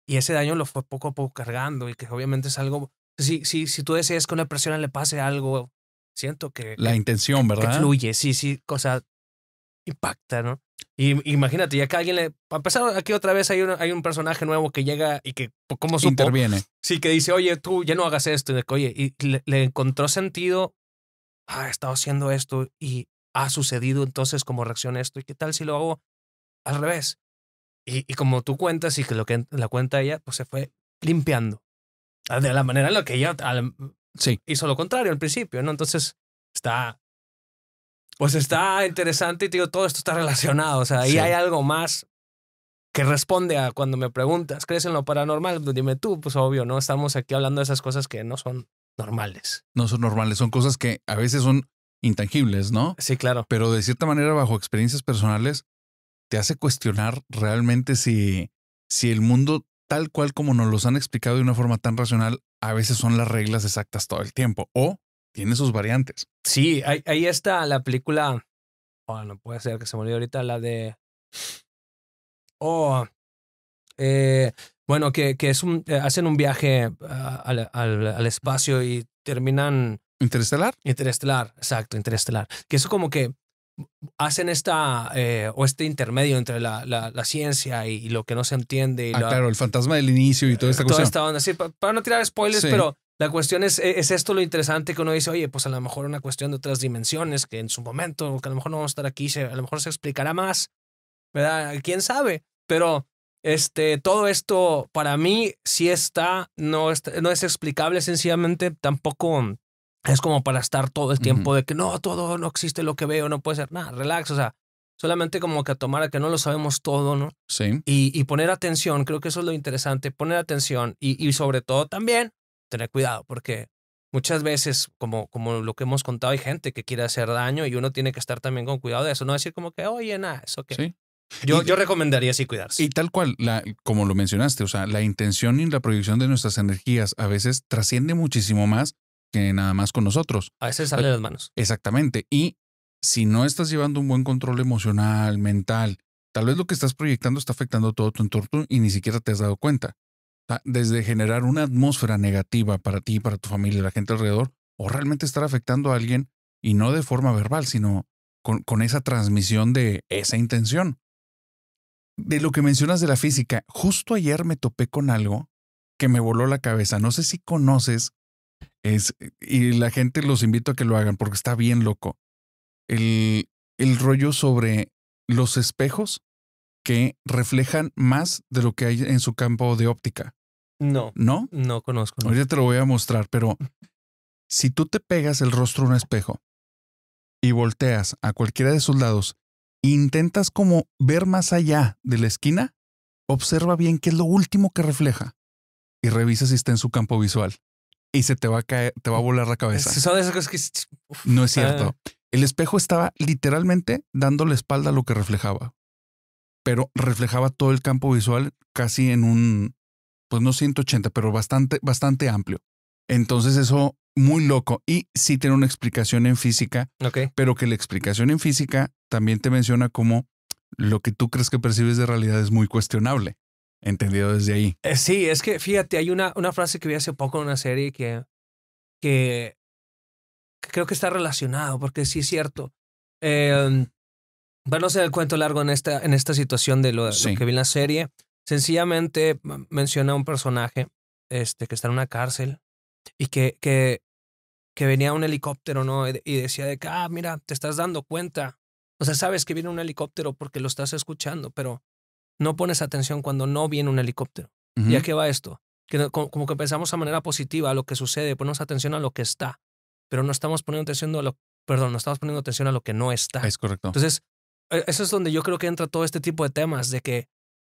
y ese daño lo fue poco a poco cargando y que obviamente es algo, si, si, si tú deseas que una persona le pase algo, siento que... La intención, ¿verdad? Que fluye, sí, sí, cosa impacta, ¿no? Y imagínate, ya que alguien le. Para empezar, aquí otra vez hay un, hay un personaje nuevo que llega y que, ¿cómo supo? Interviene. Sí, que dice, oye, tú ya no hagas esto. Y oye, y le, encontró sentido. Ah, estado haciendo esto y ha sucedido entonces como reacciona esto. ¿Y qué tal si lo hago al revés? Y, como tú cuentas y que lo que la cuenta ella, pues se fue limpiando. Ah, de la manera en la que ella sí. hizo lo contrario al principio, ¿no? Entonces está... Pues está interesante y digo, todo esto está relacionado. O sea, ahí hay algo más que responde a cuando me preguntas, ¿crees en lo paranormal? Pues dime tú, pues obvio, ¿no? Estamos aquí hablando de esas cosas que no son normales. No son normales, son cosas que a veces son intangibles, ¿no? Sí, claro. Pero de cierta manera, bajo experiencias personales, te hace cuestionar realmente si, si el mundo tal cual como nos los han explicado de una forma tan racional, a veces son las reglas exactas todo el tiempo o tiene sus variantes. Sí, ahí, está la película. Oh, no puede ser que se me olvide ahorita la de. Oh. Eh, bueno, que, es un, eh, hacen un viaje ah, al, al, espacio y terminan. Interestelar. Interestelar, exacto, interestelar. Que eso como que hacen esta eh, o este intermedio entre la, la, ciencia y, lo que no se entiende. Y ah, claro, el fantasma del inicio y toda esta cosa para, no tirar spoilers, pero la cuestión es, e, es esto lo interesante que uno dice, oye, pues a lo mejor una cuestión de otras dimensiones que en su momento, que a lo mejor no vamos a estar aquí, a lo mejor se explicará más, ¿verdad? ¿Quién sabe? Pero este, todo esto para mí si está, no, está, no es explicable sencillamente, tampoco es como para estar todo el tiempo de que no, todo no existe lo que veo, no puede ser nada, relax, o sea, solamente como que a tomar a que no lo sabemos todo, ¿no? Sí. Y, poner atención, creo que eso es lo interesante, poner atención y, sobre todo también tener cuidado, porque muchas veces, como, como lo que hemos contado, hay gente que quiere hacer daño y uno tiene que estar también con cuidado de eso, no decir como que, oye, nada, eso que... Sí. Yo, yo recomendaría así cuidarse. Y tal cual, la, como lo mencionaste, o sea, la intención y la proyección de nuestras energías a veces trasciende muchísimo más que nada más con nosotros. A veces sale de las manos. Exactamente. Y si no estás llevando un buen control emocional, mental, tal vez lo que estás proyectando está afectando todo tu entorno y ni siquiera te has dado cuenta. desde generar una atmósfera negativa para ti, para tu familia, la gente alrededor, o realmente estar afectando a alguien y no de forma verbal, sino con esa transmisión de esa intención. De lo que mencionas de la física, justo ayer me topé con algo que me voló la cabeza. No sé si conoces es, y la gente los invito a que lo hagan porque está bien loco. El, rollo sobre los espejos que reflejan más de lo que hay en su campo de óptica. No. ¿No? No conozco. No. Ahorita te lo voy a mostrar, pero si tú te pegas el rostro a un espejo y volteas a cualquiera de sus lados, intentas como ver más allá de la esquina, observa bien qué es lo último que refleja y revisa si está en su campo visual y se te va a caer, te va a volar la cabeza. no es cierto. Ah. El espejo estaba literalmente dando la espalda a lo que reflejaba, pero reflejaba todo el campo visual casi en un, pues no 180, pero bastante, bastante amplio. Entonces eso muy loco y sí tiene una explicación en física, pero que la explicación en física también te menciona como lo que tú crees que percibes de realidad es muy cuestionable entendido desde ahí. Eh, sí, es que fíjate, hay una, una frase que vi hace poco en una serie que, que, creo que está relacionado, porque sí es cierto. Eh, em, bueno, no sé el cuento largo en esta, en esta situación de lo, que vi en la serie. Sencillamente menciona un personaje este, que está en una cárcel y que, que, que venía un helicóptero, ¿no? Y, decía de ah, mira, te estás dando cuenta. O sea, sabes que viene un helicóptero porque lo estás escuchando, pero no pones atención cuando no viene un helicóptero. ¿Ya ¿Y qué va esto? Que, como, que pensamos de manera positiva a lo que sucede, ponemos atención a lo que está, pero no estamos poniendo atención a lo, perdón, no estamos poniendo atención a lo que no está. Es correcto. Entonces, e, eso es donde yo creo que entra todo este tipo de temas de que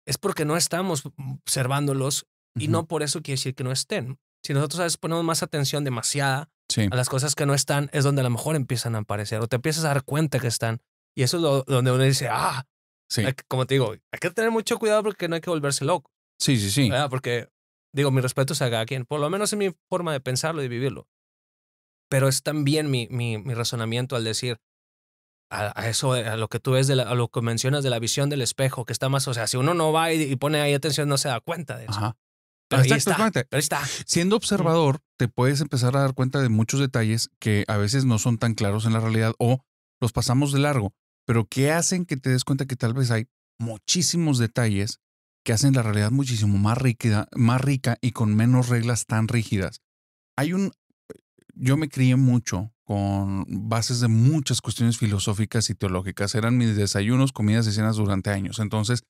es porque no estamos observándolos y no por eso quiere decir que no estén. Si nosotros a ponemos más atención demasiada a las cosas que no están, es donde a lo mejor empiezan a aparecer o te empiezas a dar cuenta que están. Y eso es donde uno dice, ah, como te digo, hay que tener mucho cuidado porque no hay que volverse loco. Sí, sí, sí. Porque, digo, mi respeto haga a quien, por lo menos es mi forma de pensarlo y vivirlo. Pero es también mi, mi, mi razonamiento al decir, a, eso, a lo que tú ves, de a lo que mencionas de la visión del espejo, que está más, o sea, si uno no va y, pone ahí atención, no se da cuenta de eso. Pero está, pero ahí está. Siendo observador, te puedes empezar a dar cuenta de muchos detalles que a veces no son tan claros en la realidad o los pasamos de largo pero que hacen que te des cuenta que tal vez hay muchísimos detalles que hacen la realidad muchísimo más rica, más rica y con menos reglas tan rígidas. Hay un, yo me crié mucho con bases de muchas cuestiones filosóficas y teológicas. Eran mis desayunos, comidas y cenas durante años. Entonces,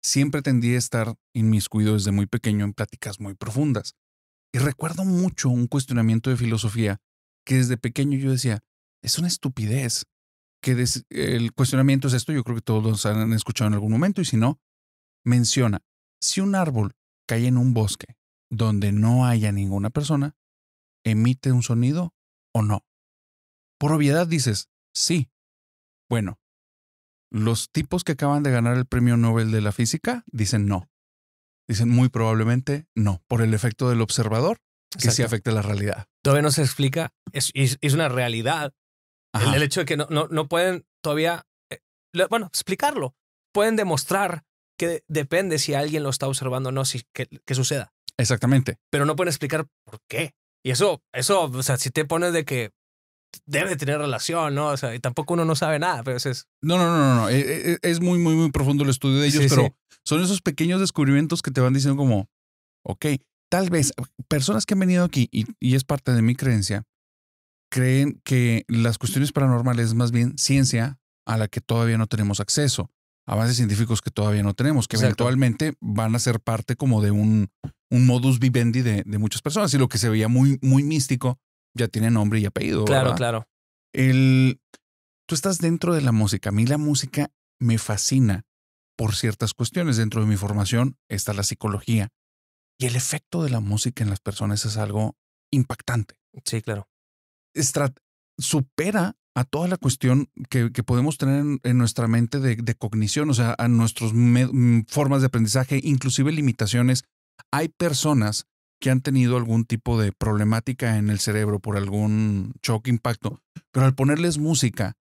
siempre tendí a estar inmiscuido desde muy pequeño en pláticas muy profundas. Y recuerdo mucho un cuestionamiento de filosofía que desde pequeño yo decía, es una estupidez que el cuestionamiento es esto, yo creo que todos han escuchado en algún momento, y si no, menciona, si un árbol cae en un bosque donde no haya ninguna persona, ¿emite un sonido o no? Por obviedad dices, sí. Bueno, los tipos que acaban de ganar el premio Nobel de la física dicen no. Dicen muy probablemente no, por el efecto del observador que sí afecta la realidad. Todavía no se explica, es, una realidad el, hecho de que no, no, no pueden todavía, eh, bueno, explicarlo. Pueden demostrar que depende si alguien lo está observando o no, si, que, suceda. Exactamente. Pero no pueden explicar por qué. Y eso, eso, o sea, si te pones de que debe tener relación, ¿no? O sea, y tampoco uno no sabe nada, pero pues, es... No, no, no, no, e, e, e, es, muy, muy, muy profundo el estudio de ellos, pero son esos pequeños descubrimientos que te van diciendo como, ok, tal vez mm. personas que han venido aquí, y es parte de mi creencia, creen que las cuestiones paranormales es más bien ciencia a la que todavía no tenemos acceso, avances científicos que todavía no tenemos, que actualmente eventualmente van a ser parte como de un, un modus vivendi de, muchas personas. Y lo que se veía muy, muy místico ya tiene nombre y apellido. Claro, claro. El, tú estás dentro de la música. A mí la música me fascina por ciertas cuestiones. Dentro de mi formación está la psicología. Y el efecto de la música en las personas es algo impactante. Sí, claro supera a toda la cuestión que, podemos tener en, nuestra mente de, cognición, o sea, a nuestras formas de aprendizaje, inclusive limitaciones. Hay personas que han tenido algún tipo de problemática en el cerebro por algún shock, impacto, pero al ponerles música,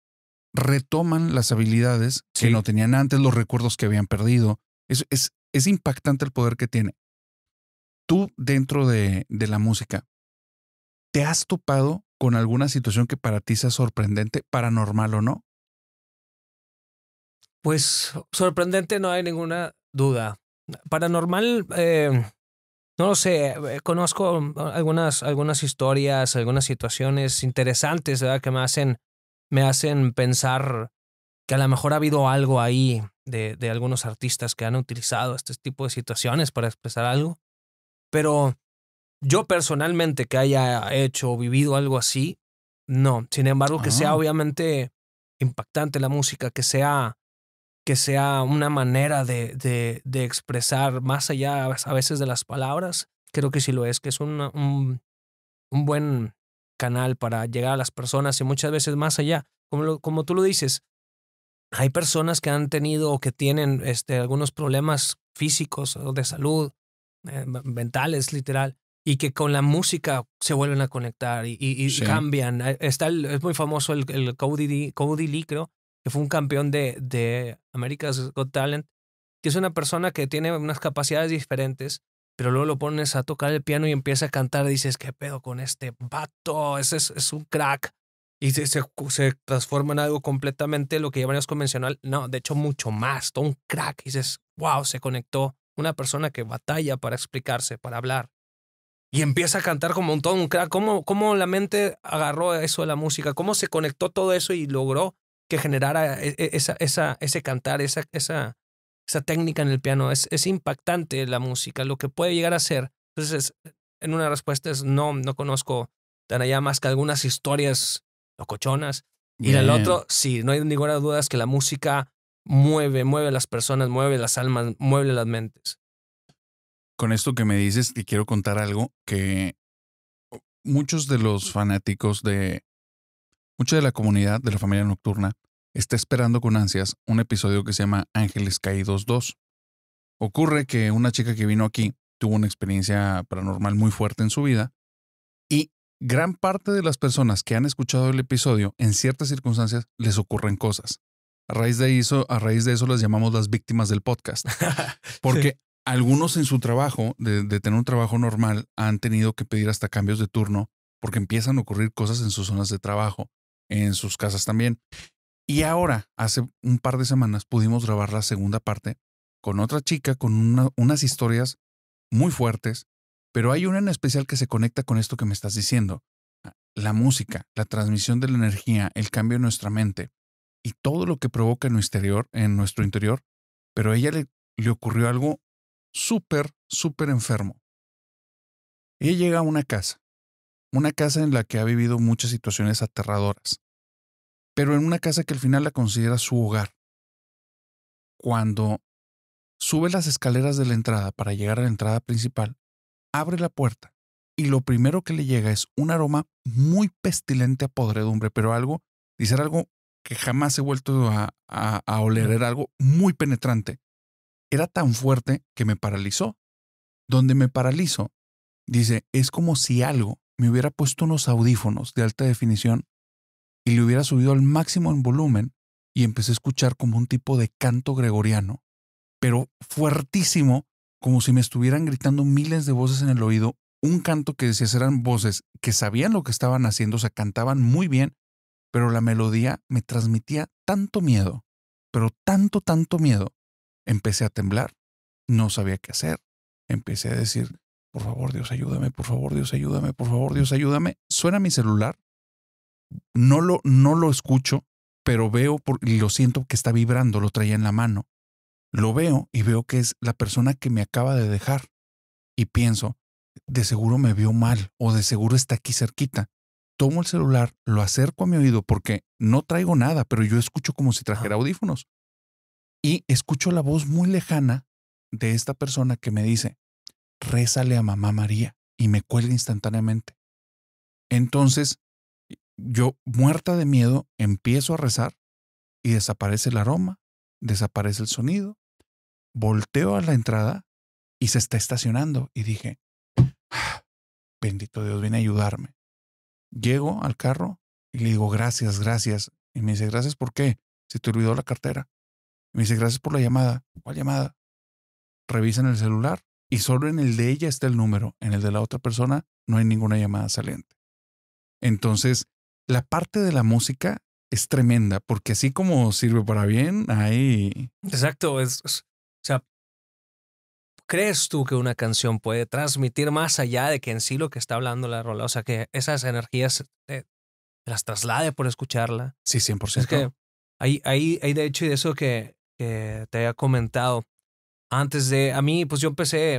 retoman las habilidades que no tenían antes, los recuerdos que habían perdido. Es, es, impactante el poder que tiene. Tú dentro de la música, ¿te has topado con alguna situación que para ti sea sorprendente, paranormal o no? Pues sorprendente no hay ninguna duda. Paranormal, eh, no lo sé, eh, conozco algunas, algunas historias, algunas situaciones interesantes ¿verdad? que me hacen, me hacen pensar que a lo mejor ha habido algo ahí de algunos artistas que han utilizado este tipo de situaciones para expresar algo. Pero yo personalmente que haya hecho o vivido algo así, no. Sin embargo, que sea ah. obviamente impactante la música, que sea, que sea una manera de, de, expresar más allá a veces de las palabras, creo que sí lo es, que es un, buen canal para llegar a las personas y muchas veces más allá. Como, como tú lo dices, hay personas que han tenido o que tienen este, algunos problemas físicos o de salud, eh, mentales, literal, y que con la música se vuelven a conectar y, cambian. Eh, está es muy famoso el, Cody, Cody, Lee, creo, que fue un campeón de, de America's Got Talent, que es una persona que tiene unas capacidades diferentes, pero luego lo pones a tocar el piano y empieza a cantar. dices, ¿qué pedo con este vato? Ese es, un crack. Y se, transforma en algo completamente lo que es convencional. No, de hecho, mucho más. Todo un crack. Y dices, wow, se conectó una persona que batalla para explicarse, para hablar y empieza a cantar como un todo un ¿Cómo, ¿Cómo la mente agarró eso de la música? ¿Cómo se conectó todo eso y logró que generara e, e, esa, esa, ese cantar, esa, esa, esa técnica en el piano? Es, es impactante la música, lo que puede llegar a ser. Entonces, en una respuesta es no, no conozco tan allá más que algunas historias locochonas. Y en el otro, sí, no hay ninguna duda es que la música mueve, mueve a las personas, mueve las almas, mueve las mentes con esto que me dices y quiero contar algo que muchos de los fanáticos de mucha de la comunidad de la familia nocturna está esperando con ansias un episodio que se llama Ángeles Caídos 2. Ocurre que una chica que vino aquí tuvo una experiencia paranormal muy fuerte en su vida y gran parte de las personas que han escuchado el episodio en ciertas circunstancias les ocurren cosas. A raíz de eso, a raíz de eso las llamamos las víctimas del podcast, porque algunos en su trabajo, de, tener un trabajo normal, han tenido que pedir hasta cambios de turno porque empiezan a ocurrir cosas en sus zonas de trabajo, en sus casas también. Y ahora, hace un par de semanas, pudimos grabar la segunda parte con otra chica, con unas historias muy fuertes, pero hay una en especial que se conecta con esto que me estás diciendo. Ah, la música, la transmisión de la energía, el cambio en nuestra mente y todo lo que provoca en nuestro interior, pero a ella le ocurrió algo súper, súper enfermo. Ella llega a una casa, una casa en la que ha vivido muchas situaciones aterradoras, pero en una casa que al final la considera su hogar. Cuando sube las escaleras de la entrada para llegar a la entrada principal, abre la puerta y lo primero que le llega es un aroma muy pestilente a podredumbre, pero algo, dice algo que jamás he vuelto a, oler, era algo muy penetrante era tan fuerte que me paralizó. Donde me paralizo, dice, es como si algo me hubiera puesto unos audífonos de alta definición y le hubiera subido al máximo en volumen y empecé a escuchar como un tipo de canto gregoriano, pero fuertísimo, como si me estuvieran gritando miles de voces en el oído, un canto que decías eran voces que sabían lo que estaban haciendo, o se cantaban muy bien, pero la melodía me transmitía tanto miedo, pero tanto, tanto miedo, Empecé a temblar, no sabía qué hacer. Empecé a decir, por favor Dios ayúdame, por favor Dios ayúdame, por favor Dios ayúdame. Suena mi celular, no lo, no lo escucho, pero veo y lo siento que está vibrando, lo traía en la mano. Lo veo y veo que es la persona que me acaba de dejar. Y pienso, de seguro me vio mal o de seguro está aquí cerquita. Tomo el celular, lo acerco a mi oído porque no traigo nada, pero yo escucho como si trajera audífonos y escucho la voz muy lejana de esta persona que me dice, rézale a mamá María y me cuelga instantáneamente. Entonces, yo, muerta de miedo, empiezo a rezar y desaparece el aroma, desaparece el sonido, volteo a la entrada y se está estacionando y dije, ah, bendito Dios, viene a ayudarme. Llego al carro y le digo, gracias, gracias. Y me dice, gracias, ¿por qué? Se te olvidó la cartera me dice, gracias por la llamada. ¿Cuál llamada? Revisan el celular y solo en el de ella está el número. En el de la otra persona no hay ninguna llamada saliente. Entonces, la parte de la música es tremenda porque así como sirve para bien, ahí... Exacto, es, o sea, ¿crees tú que una canción puede transmitir más allá de que en sí lo que está hablando la rola? O sea, que esas energías eh, las traslade por escucharla. Sí, 100%. Es que ahí, ahí, de hecho, y eso que que te había comentado. Antes de, a mí, pues yo empecé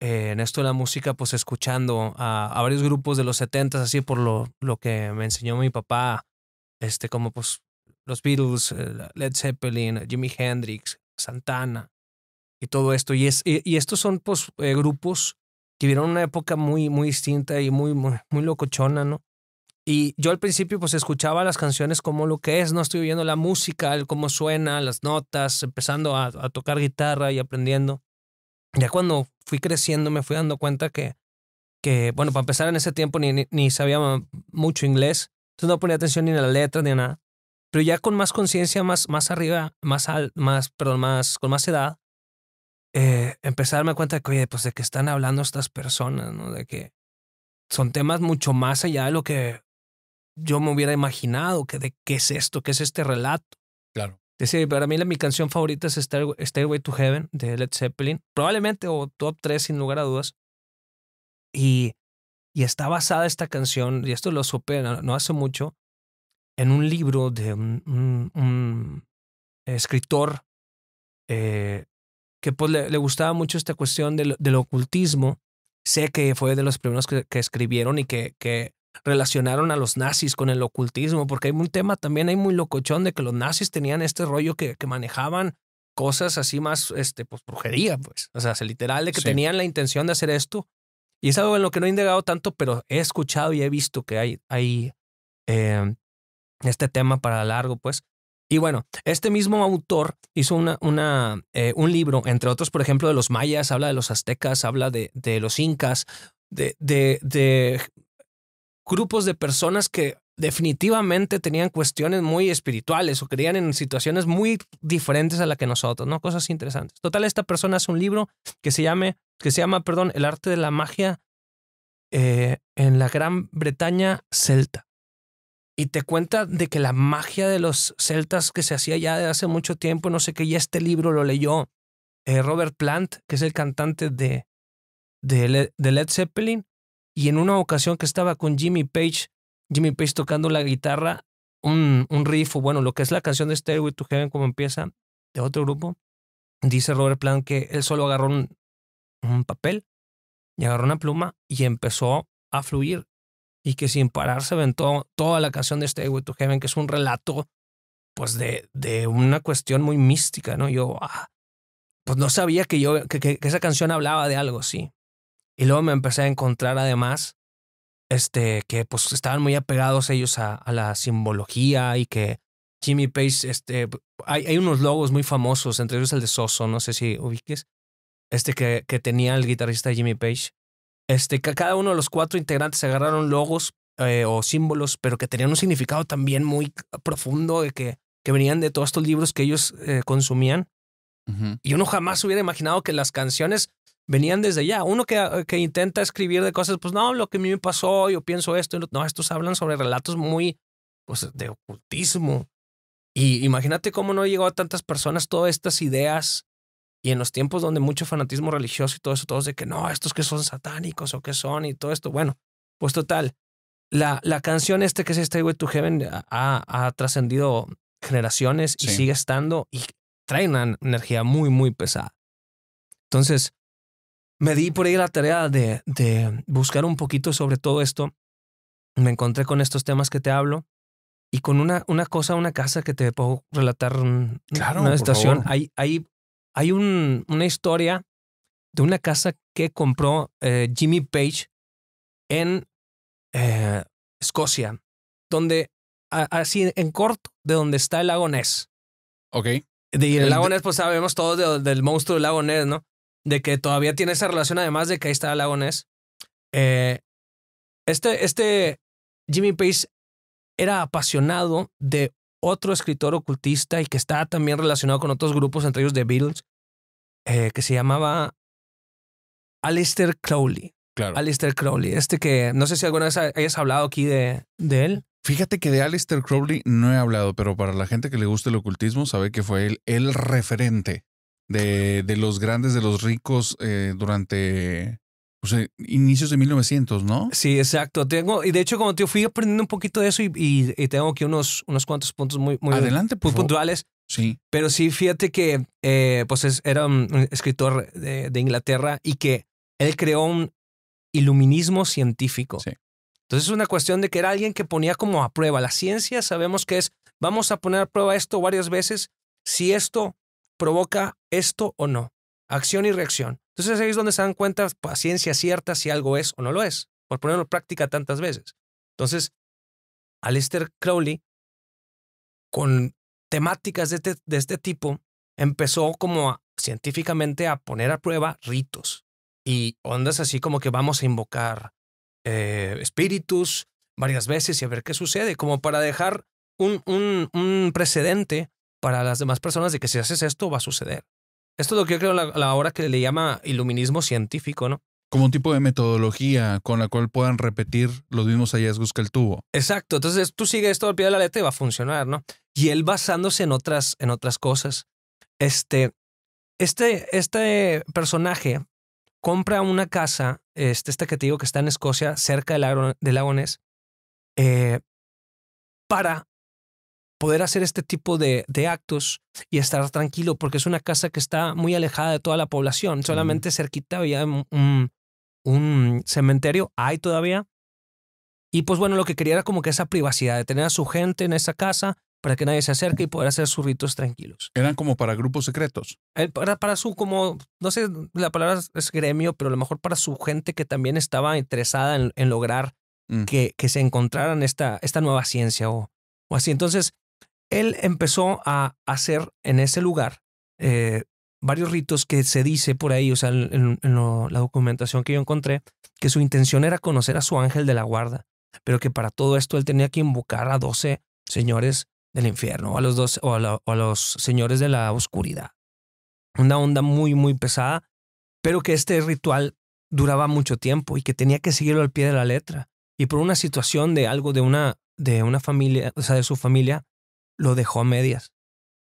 eh, en esto de la música, pues escuchando a, varios grupos de los 70 así por lo, lo que me enseñó mi papá, este, como pues los Beatles, eh, Led Zeppelin, Jimi Hendrix, Santana y todo esto. Y, es, y, estos son pues eh, grupos que vieron una época muy, muy distinta y muy, muy, muy locochona, ¿no? Y yo al principio pues escuchaba las canciones como lo que es, no estoy viendo la música, cómo suena, las notas, empezando a, tocar guitarra y aprendiendo. Ya cuando fui creciendo me fui dando cuenta que, que bueno, para empezar en ese tiempo ni, sabía mucho inglés, entonces no ponía atención ni a la letra ni a nada. Pero ya con más conciencia, más, más arriba, más, más, perdón, más, con más edad, eh, empecé a darme cuenta de que, oye, pues de que están hablando estas personas, ¿no? De que son temas mucho más allá de lo que yo me hubiera imaginado que de qué es esto, qué es este relato. Claro. Decir, para mí la, mi canción favorita es Stairway, to Heaven de Led Zeppelin, probablemente o top 3 sin lugar a dudas. Y, y está basada esta canción, y esto lo supe no, hace mucho, en un libro de un, escritor eh, que pues le, gustaba mucho esta cuestión del, ocultismo. Sé que fue de los primeros que, que escribieron y que, que relacionaron a los nazis con el ocultismo, porque hay un tema también, hay muy locochón de que los nazis tenían este rollo que, manejaban cosas así más, este, pues brujería, pues, o sea, literal de que tenían la intención de hacer esto. Y es algo en lo que no he indagado tanto, pero he escuchado y he visto que hay, hay em, este tema para largo, pues. Y bueno, este mismo autor hizo una, una, eh, un libro, entre otros, por ejemplo, de los mayas, habla de los aztecas, habla de, de los incas, de, de, grupos de personas que definitivamente tenían cuestiones muy espirituales o creían en situaciones muy diferentes a la que nosotros, ¿no? Cosas interesantes. Total, esta persona hace un libro que se, llame, que se llama, perdón, El arte de la magia eh, en la Gran Bretaña celta. Y te cuenta de que la magia de los celtas que se hacía ya de hace mucho tiempo, no sé qué, ya este libro lo leyó eh, Robert Plant, que es el cantante de, de Led Zeppelin, y en una ocasión que estaba con Jimmy Page, Jimmy Page tocando la guitarra, un, un riff, o bueno, lo que es la canción de Stairway to Heaven, como empieza, de otro grupo, dice Robert Plant que él solo agarró un, papel y agarró una pluma y empezó a fluir. Y que sin parar se aventó toda la canción de Stairway to Heaven, que es un relato, pues, de, de una cuestión muy mística, ¿no? Yo, ah, pues no sabía que yo, que esa canción hablaba de algo, sí. Y luego me empecé a encontrar además este, que pues estaban muy apegados ellos a, la simbología y que Jimmy Page, este, hay, hay, unos logos muy famosos, entre ellos el de Soso, no sé si ubiques, este que, que tenía el guitarrista Jimmy Page. Este, que cada uno de los cuatro integrantes agarraron logos eh, o símbolos, pero que tenían un significado también muy profundo, de que, que venían de todos estos libros que ellos eh, consumían. Y uno jamás hubiera imaginado que las canciones venían desde allá. Uno que, intenta escribir de cosas, pues no, lo que a mí me pasó, yo pienso esto. No, estos hablan sobre relatos muy, pues, de ocultismo. Y imagínate cómo no llegó a tantas personas todas estas ideas. Y en los tiempos donde mucho fanatismo religioso y todo eso, todos de que no, estos que son satánicos o que son y todo esto. Bueno, pues total, la, la canción este que es with to Heaven ha, trascendido generaciones y sigue estando y trae una energía muy, muy pesada. Entonces, me di por ahí la tarea de, buscar un poquito sobre todo esto. Me encontré con estos temas que te hablo y con una, una cosa, una casa que te puedo relatar una estación. Hay, hay, hay una historia de una casa que compró eh, Jimmy Page en eh, Escocia, donde así en corto de donde está el lago Ness. Ok. el, lago Ness, pues sabemos todos del monstruo del lago Ness, ¿no? de que todavía tiene esa relación, además de que ahí está Lagones. Eh, este, este Jimmy Pace era apasionado de otro escritor ocultista y que está también relacionado con otros grupos, entre ellos The Beatles, eh, que se llamaba Alistair Crowley. Claro. Alistair Crowley, este que no sé si alguna vez hayas hablado aquí de, de él. Fíjate que de Alistair Crowley no he hablado, pero para la gente que le gusta el ocultismo sabe que fue él el referente de, los grandes, de los ricos eh, durante pues, eh, inicios de 1900, ¿no? Sí, exacto. Tengo, y de hecho, como te fui aprendiendo un poquito de eso y, tengo aquí unos, unos cuantos puntos muy, muy Adelante, puntuales. Sí. Pero sí, fíjate que eh, pues era un escritor de, de, Inglaterra y que él creó un iluminismo científico. Entonces es una cuestión de que era alguien que ponía como a prueba la ciencia. Sabemos que es, vamos a poner a prueba esto varias veces. Si esto provoca esto o no. Acción y reacción. Entonces ahí es donde se dan cuenta paciencia cierta si algo es o no lo es, por ponerlo en práctica tantas veces. Entonces, Aleister Crowley, con temáticas de este, este tipo, empezó como científicamente a poner a prueba ritos y ondas así como que vamos a invocar eh, espíritus varias veces y a ver qué sucede, como para dejar un precedente para las demás personas de que si haces esto va a suceder. Esto es lo que yo creo la, la hora que le llama iluminismo científico, ¿no? Como un tipo de metodología con la cual puedan repetir los mismos hallazgos que el tubo. Exacto. Entonces tú sigues esto al pie de la letra y va a funcionar, ¿no? Y él basándose en otras, en otras cosas. Este, este, este personaje compra una casa, este, esta que te digo que está en Escocia, cerca del lago, de eh, para poder hacer este tipo de, actos y estar tranquilo, porque es una casa que está muy alejada de toda la población, solamente cerquita había un, cementerio, hay todavía. Y pues bueno, lo que quería era como que esa privacidad de tener a su gente en esa casa, para que nadie se acerque y poder hacer sus ritos tranquilos. Eran como para grupos secretos. Eh, para, para su, como, no sé, la palabra es gremio, pero a lo mejor para su gente que también estaba interesada en, lograr mm. que, que, se encontraran esta, esta nueva ciencia o, o así. Entonces, él empezó a hacer en ese lugar eh, varios ritos que se dice por ahí, o sea, en, la documentación que yo encontré, que su intención era conocer a su ángel de la guarda, pero que para todo esto él tenía que invocar a 12 señores del infierno, o a los, los señores de la oscuridad. Una onda muy, muy pesada, pero que este ritual duraba mucho tiempo y que tenía que seguirlo al pie de la letra. Y por una situación de algo de una, de una familia, o sea, de su familia, lo dejó a medias.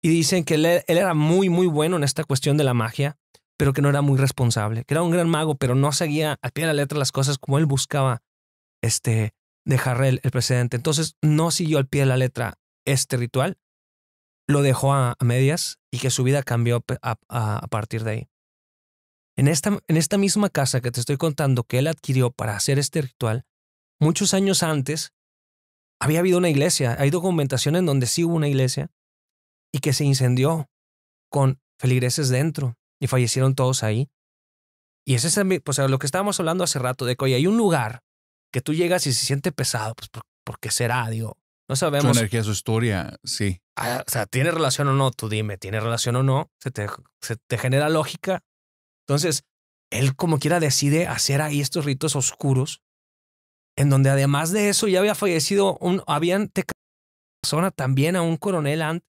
Y dicen que él, era muy, muy bueno en esta cuestión de la magia, pero que no era muy responsable, que era un gran mago, pero no seguía al pie de la letra las cosas como él buscaba este, dejar el, el precedente. Entonces no siguió al pie de la letra este ritual, lo dejó a, medias y que su vida cambió a, a partir de ahí. En esta, en esta misma casa que te estoy contando que él adquirió para hacer este ritual, muchos años antes, había habido una iglesia, hay documentación en donde sí hubo una iglesia y que se incendió con feligreses dentro y fallecieron todos ahí. Y ese es pues, lo que estábamos hablando hace rato, de que hay un lugar que tú llegas y se siente pesado, pues ¿por, qué será? Digo, no sabemos. Su energía, su historia, sí. Ah, o sea, ¿tiene relación o no? Tú dime, ¿tiene relación o no? se te genera lógica? Entonces, él como quiera decide hacer ahí estos ritos oscuros en donde además de eso ya había fallecido un, habían te persona también a un coronel antes.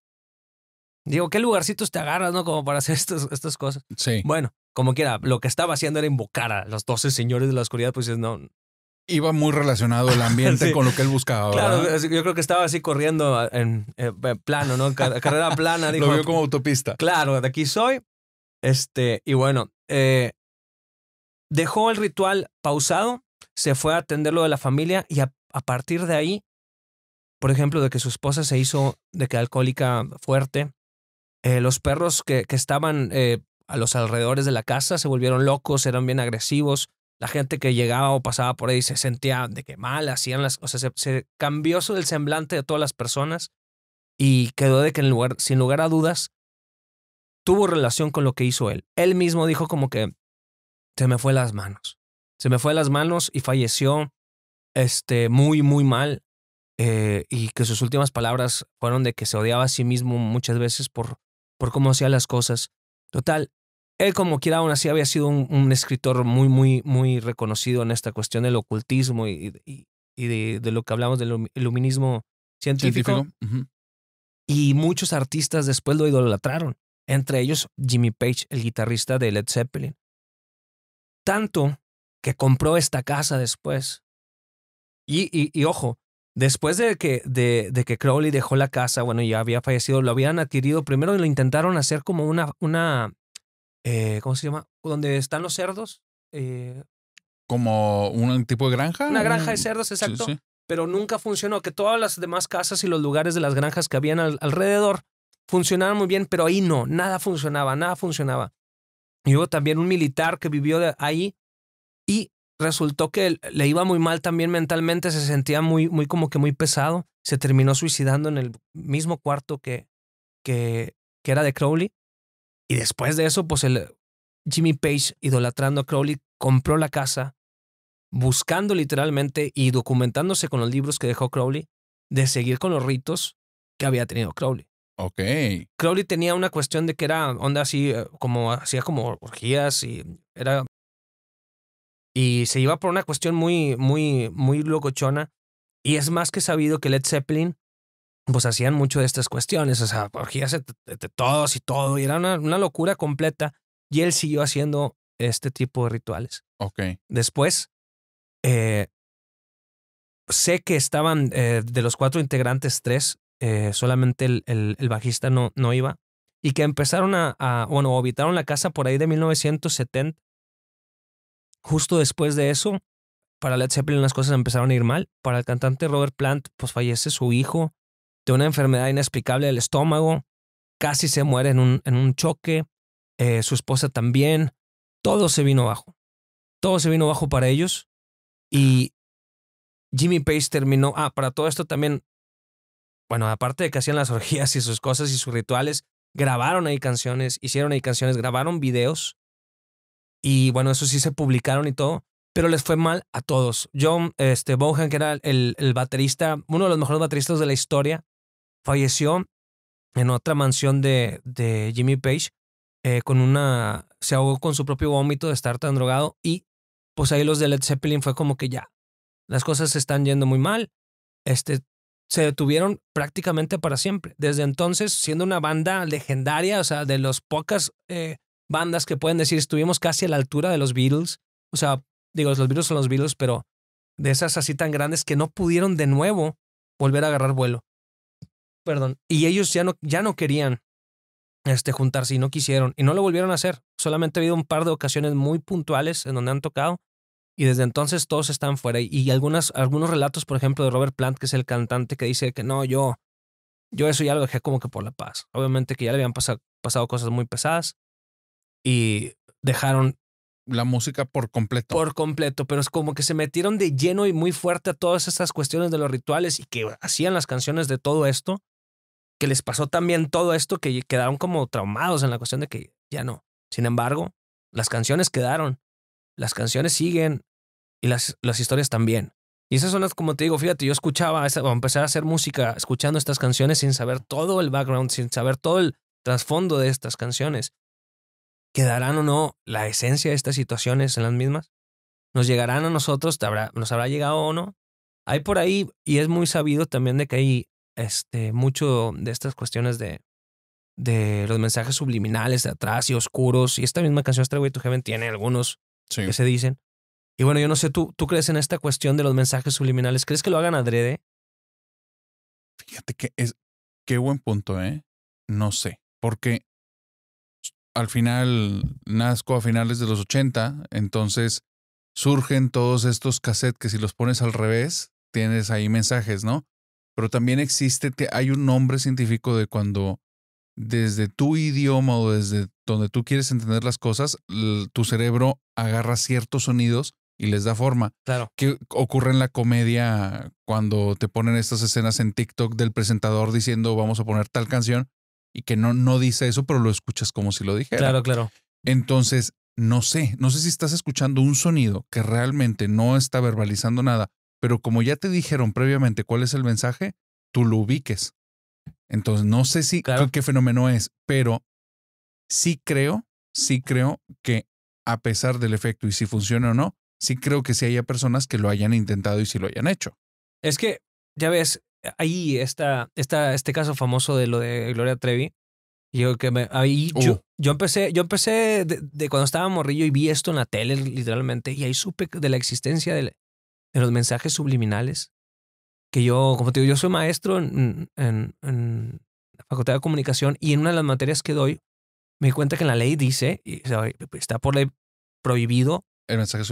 Digo, ¿qué lugarcitos te agarras, no? Como para hacer estas, cosas. Sí. Bueno, como quiera, lo que estaba haciendo era invocar a los 12 señores de la oscuridad, pues no. Iba muy relacionado el ambiente con lo que él buscaba. Claro, yo creo que estaba así corriendo en, eh, eh, plano, ¿no? carrera plana. Dijo, lo vio como autopista. Claro, de aquí soy. Este, y bueno, eh, dejó el ritual pausado se fue a atender lo de la familia y a, partir de ahí, por ejemplo, de que su esposa se hizo de que alcohólica fuerte, eh, los perros que, que estaban eh, a los alrededores de la casa se volvieron locos, eran bien agresivos, la gente que llegaba o pasaba por ahí se sentía de que mal, hacían las cosas, se, se cambió el semblante de todas las personas y quedó de que en lugar, sin lugar a dudas tuvo relación con lo que hizo él. Él mismo dijo como que se me fue las manos se me fue de las manos y falleció este, muy, muy mal. Eh, y que sus últimas palabras fueron de que se odiaba a sí mismo muchas veces por, por cómo hacía las cosas. Total, él como quiera aún así había sido un, escritor muy, muy, muy reconocido en esta cuestión del ocultismo y, y, de, lo que hablamos del iluminismo científico. Y muchos artistas después lo idolatraron, entre ellos Jimmy Page, el guitarrista de Led Zeppelin. Tanto que compró esta casa después. Y, y, ojo, después de que, de, de, que Crowley dejó la casa, bueno, ya había fallecido, lo habían adquirido, primero y lo intentaron hacer como una, una eh, ¿cómo se llama? Donde están los cerdos. Eh como un tipo de granja. Una granja de cerdos, exacto. Pero nunca funcionó, que todas las demás casas y los lugares de las granjas que habían alrededor funcionaban muy bien, pero ahí no, nada funcionaba, nada funcionaba. Y hubo también un militar que vivió ahí y resultó que le iba muy mal también mentalmente, se sentía muy, muy como que muy pesado, se terminó suicidando en el mismo cuarto que, que, que era de Crowley. Y después de eso, pues el Jimmy Page, idolatrando a Crowley, compró la casa, buscando literalmente y documentándose con los libros que dejó Crowley, de seguir con los ritos que había tenido Crowley. Ok. Crowley tenía una cuestión de que era onda así, eh, como hacía como orgías y era y se iba por una cuestión muy, muy, muy locochona. Y es más que sabido que Led Zeppelin, pues hacían mucho de estas cuestiones, o sea, orgías de todos y todo, y era una, locura completa. Y él siguió haciendo este tipo de rituales. Ok. Después, eh, sé que estaban eh, de los cuatro integrantes, tres, eh, solamente el, bajista no, no iba, y que empezaron a, a, bueno, habitaron la casa por ahí de 1970 justo después de eso, para Led Zeppelin las cosas empezaron a ir mal. Para el cantante Robert Plant, pues fallece su hijo de una enfermedad inexplicable del estómago. Casi se muere en un, choque. Eh, su esposa también. Todo se vino abajo. Todo se vino abajo para ellos. Y Jimmy Page terminó. Ah, para todo esto también. Bueno, aparte de que hacían las orgías y sus cosas y sus rituales, grabaron ahí canciones, hicieron ahí canciones, grabaron videos y bueno, eso sí se publicaron y todo, pero les fue mal a todos. John mm, este, Bohan, que era el, baterista, uno de los mejores bateristas de la historia, falleció en otra mansión de, de Jimmy Page. Eh, con una. se ahogó con su propio vómito de estar tan drogado. Y pues ahí los de Led Zeppelin fue como que ya. Las cosas se están yendo muy mal. Este. Se detuvieron prácticamente para siempre. Desde entonces, siendo una banda legendaria, o sea, de los pocas eh, bandas que pueden decir estuvimos casi a la altura de los Beatles. O sea, digo, los Beatles son los Beatles, pero de esas así tan grandes que no pudieron de nuevo volver a agarrar vuelo. Perdón. Y ellos ya no, ya no querían este, juntarse y no quisieron. Y no lo volvieron a hacer. Solamente ha habido un par de ocasiones muy puntuales en donde han tocado. Y desde entonces todos están fuera. Y algunas, algunos relatos, por ejemplo, de Robert Plant, que es el cantante que dice que no, yo, yo eso ya lo dejé como que por la paz. Obviamente que ya le habían pasado cosas muy pesadas y dejaron la música por completo. Por completo, pero es como que se metieron de lleno y muy fuerte a todas estas cuestiones de los rituales y que hacían las canciones de todo esto, que les pasó también todo esto, que quedaron como traumados en la cuestión de que ya no. Sin embargo, las canciones quedaron, las canciones siguen y las, las historias también. Y esas son las, como te digo, fíjate, yo escuchaba, empecé a hacer música escuchando estas canciones sin saber todo el background, sin saber todo el trasfondo de estas canciones. ¿Quedarán o no la esencia de estas situaciones en las mismas? ¿Nos llegarán a nosotros? Habrá, ¿Nos habrá llegado o no? Hay por ahí, y es muy sabido también de que hay este, mucho de estas cuestiones de, de los mensajes subliminales de atrás y oscuros. Y esta misma canción, Stray to Heaven, tiene algunos que se dicen. Y bueno, yo no sé, ¿tú, ¿tú crees en esta cuestión de los mensajes subliminales? ¿Crees que lo hagan adrede? Fíjate que es. Qué buen punto, ¿eh? No sé. Porque al final nazco a finales de los 80, entonces surgen todos estos cassettes que si los pones al revés, tienes ahí mensajes, ¿no? Pero también existe, hay un nombre científico de cuando desde tu idioma o desde donde tú quieres entender las cosas, tu cerebro agarra ciertos sonidos y les da forma. Claro. ¿Qué ocurre en la comedia cuando te ponen estas escenas en TikTok del presentador diciendo vamos a poner tal canción y que no, no dice eso, pero lo escuchas como si lo dijera. Claro, claro. Entonces, no sé, no sé si estás escuchando un sonido que realmente no está verbalizando nada, pero como ya te dijeron previamente cuál es el mensaje, tú lo ubiques. Entonces, no sé si qué fenómeno es, pero sí creo, sí creo que a pesar del efecto y si funciona o no, sí creo que sí haya personas que lo hayan intentado y si lo hayan hecho. Es que, ya ves, ahí está, está este caso famoso de lo de Gloria Trevi. Yo que me, ahí yo, uh. empecé, yo empecé de, cuando estaba morrillo y vi esto en la tele literalmente y ahí supe de la existencia de, los mensajes subliminales. Que yo, como te digo, yo soy maestro en, en, la Facultad de Comunicación y en una de las materias que doy me di cuenta que en la ley dice, está por ley prohibido el mensaje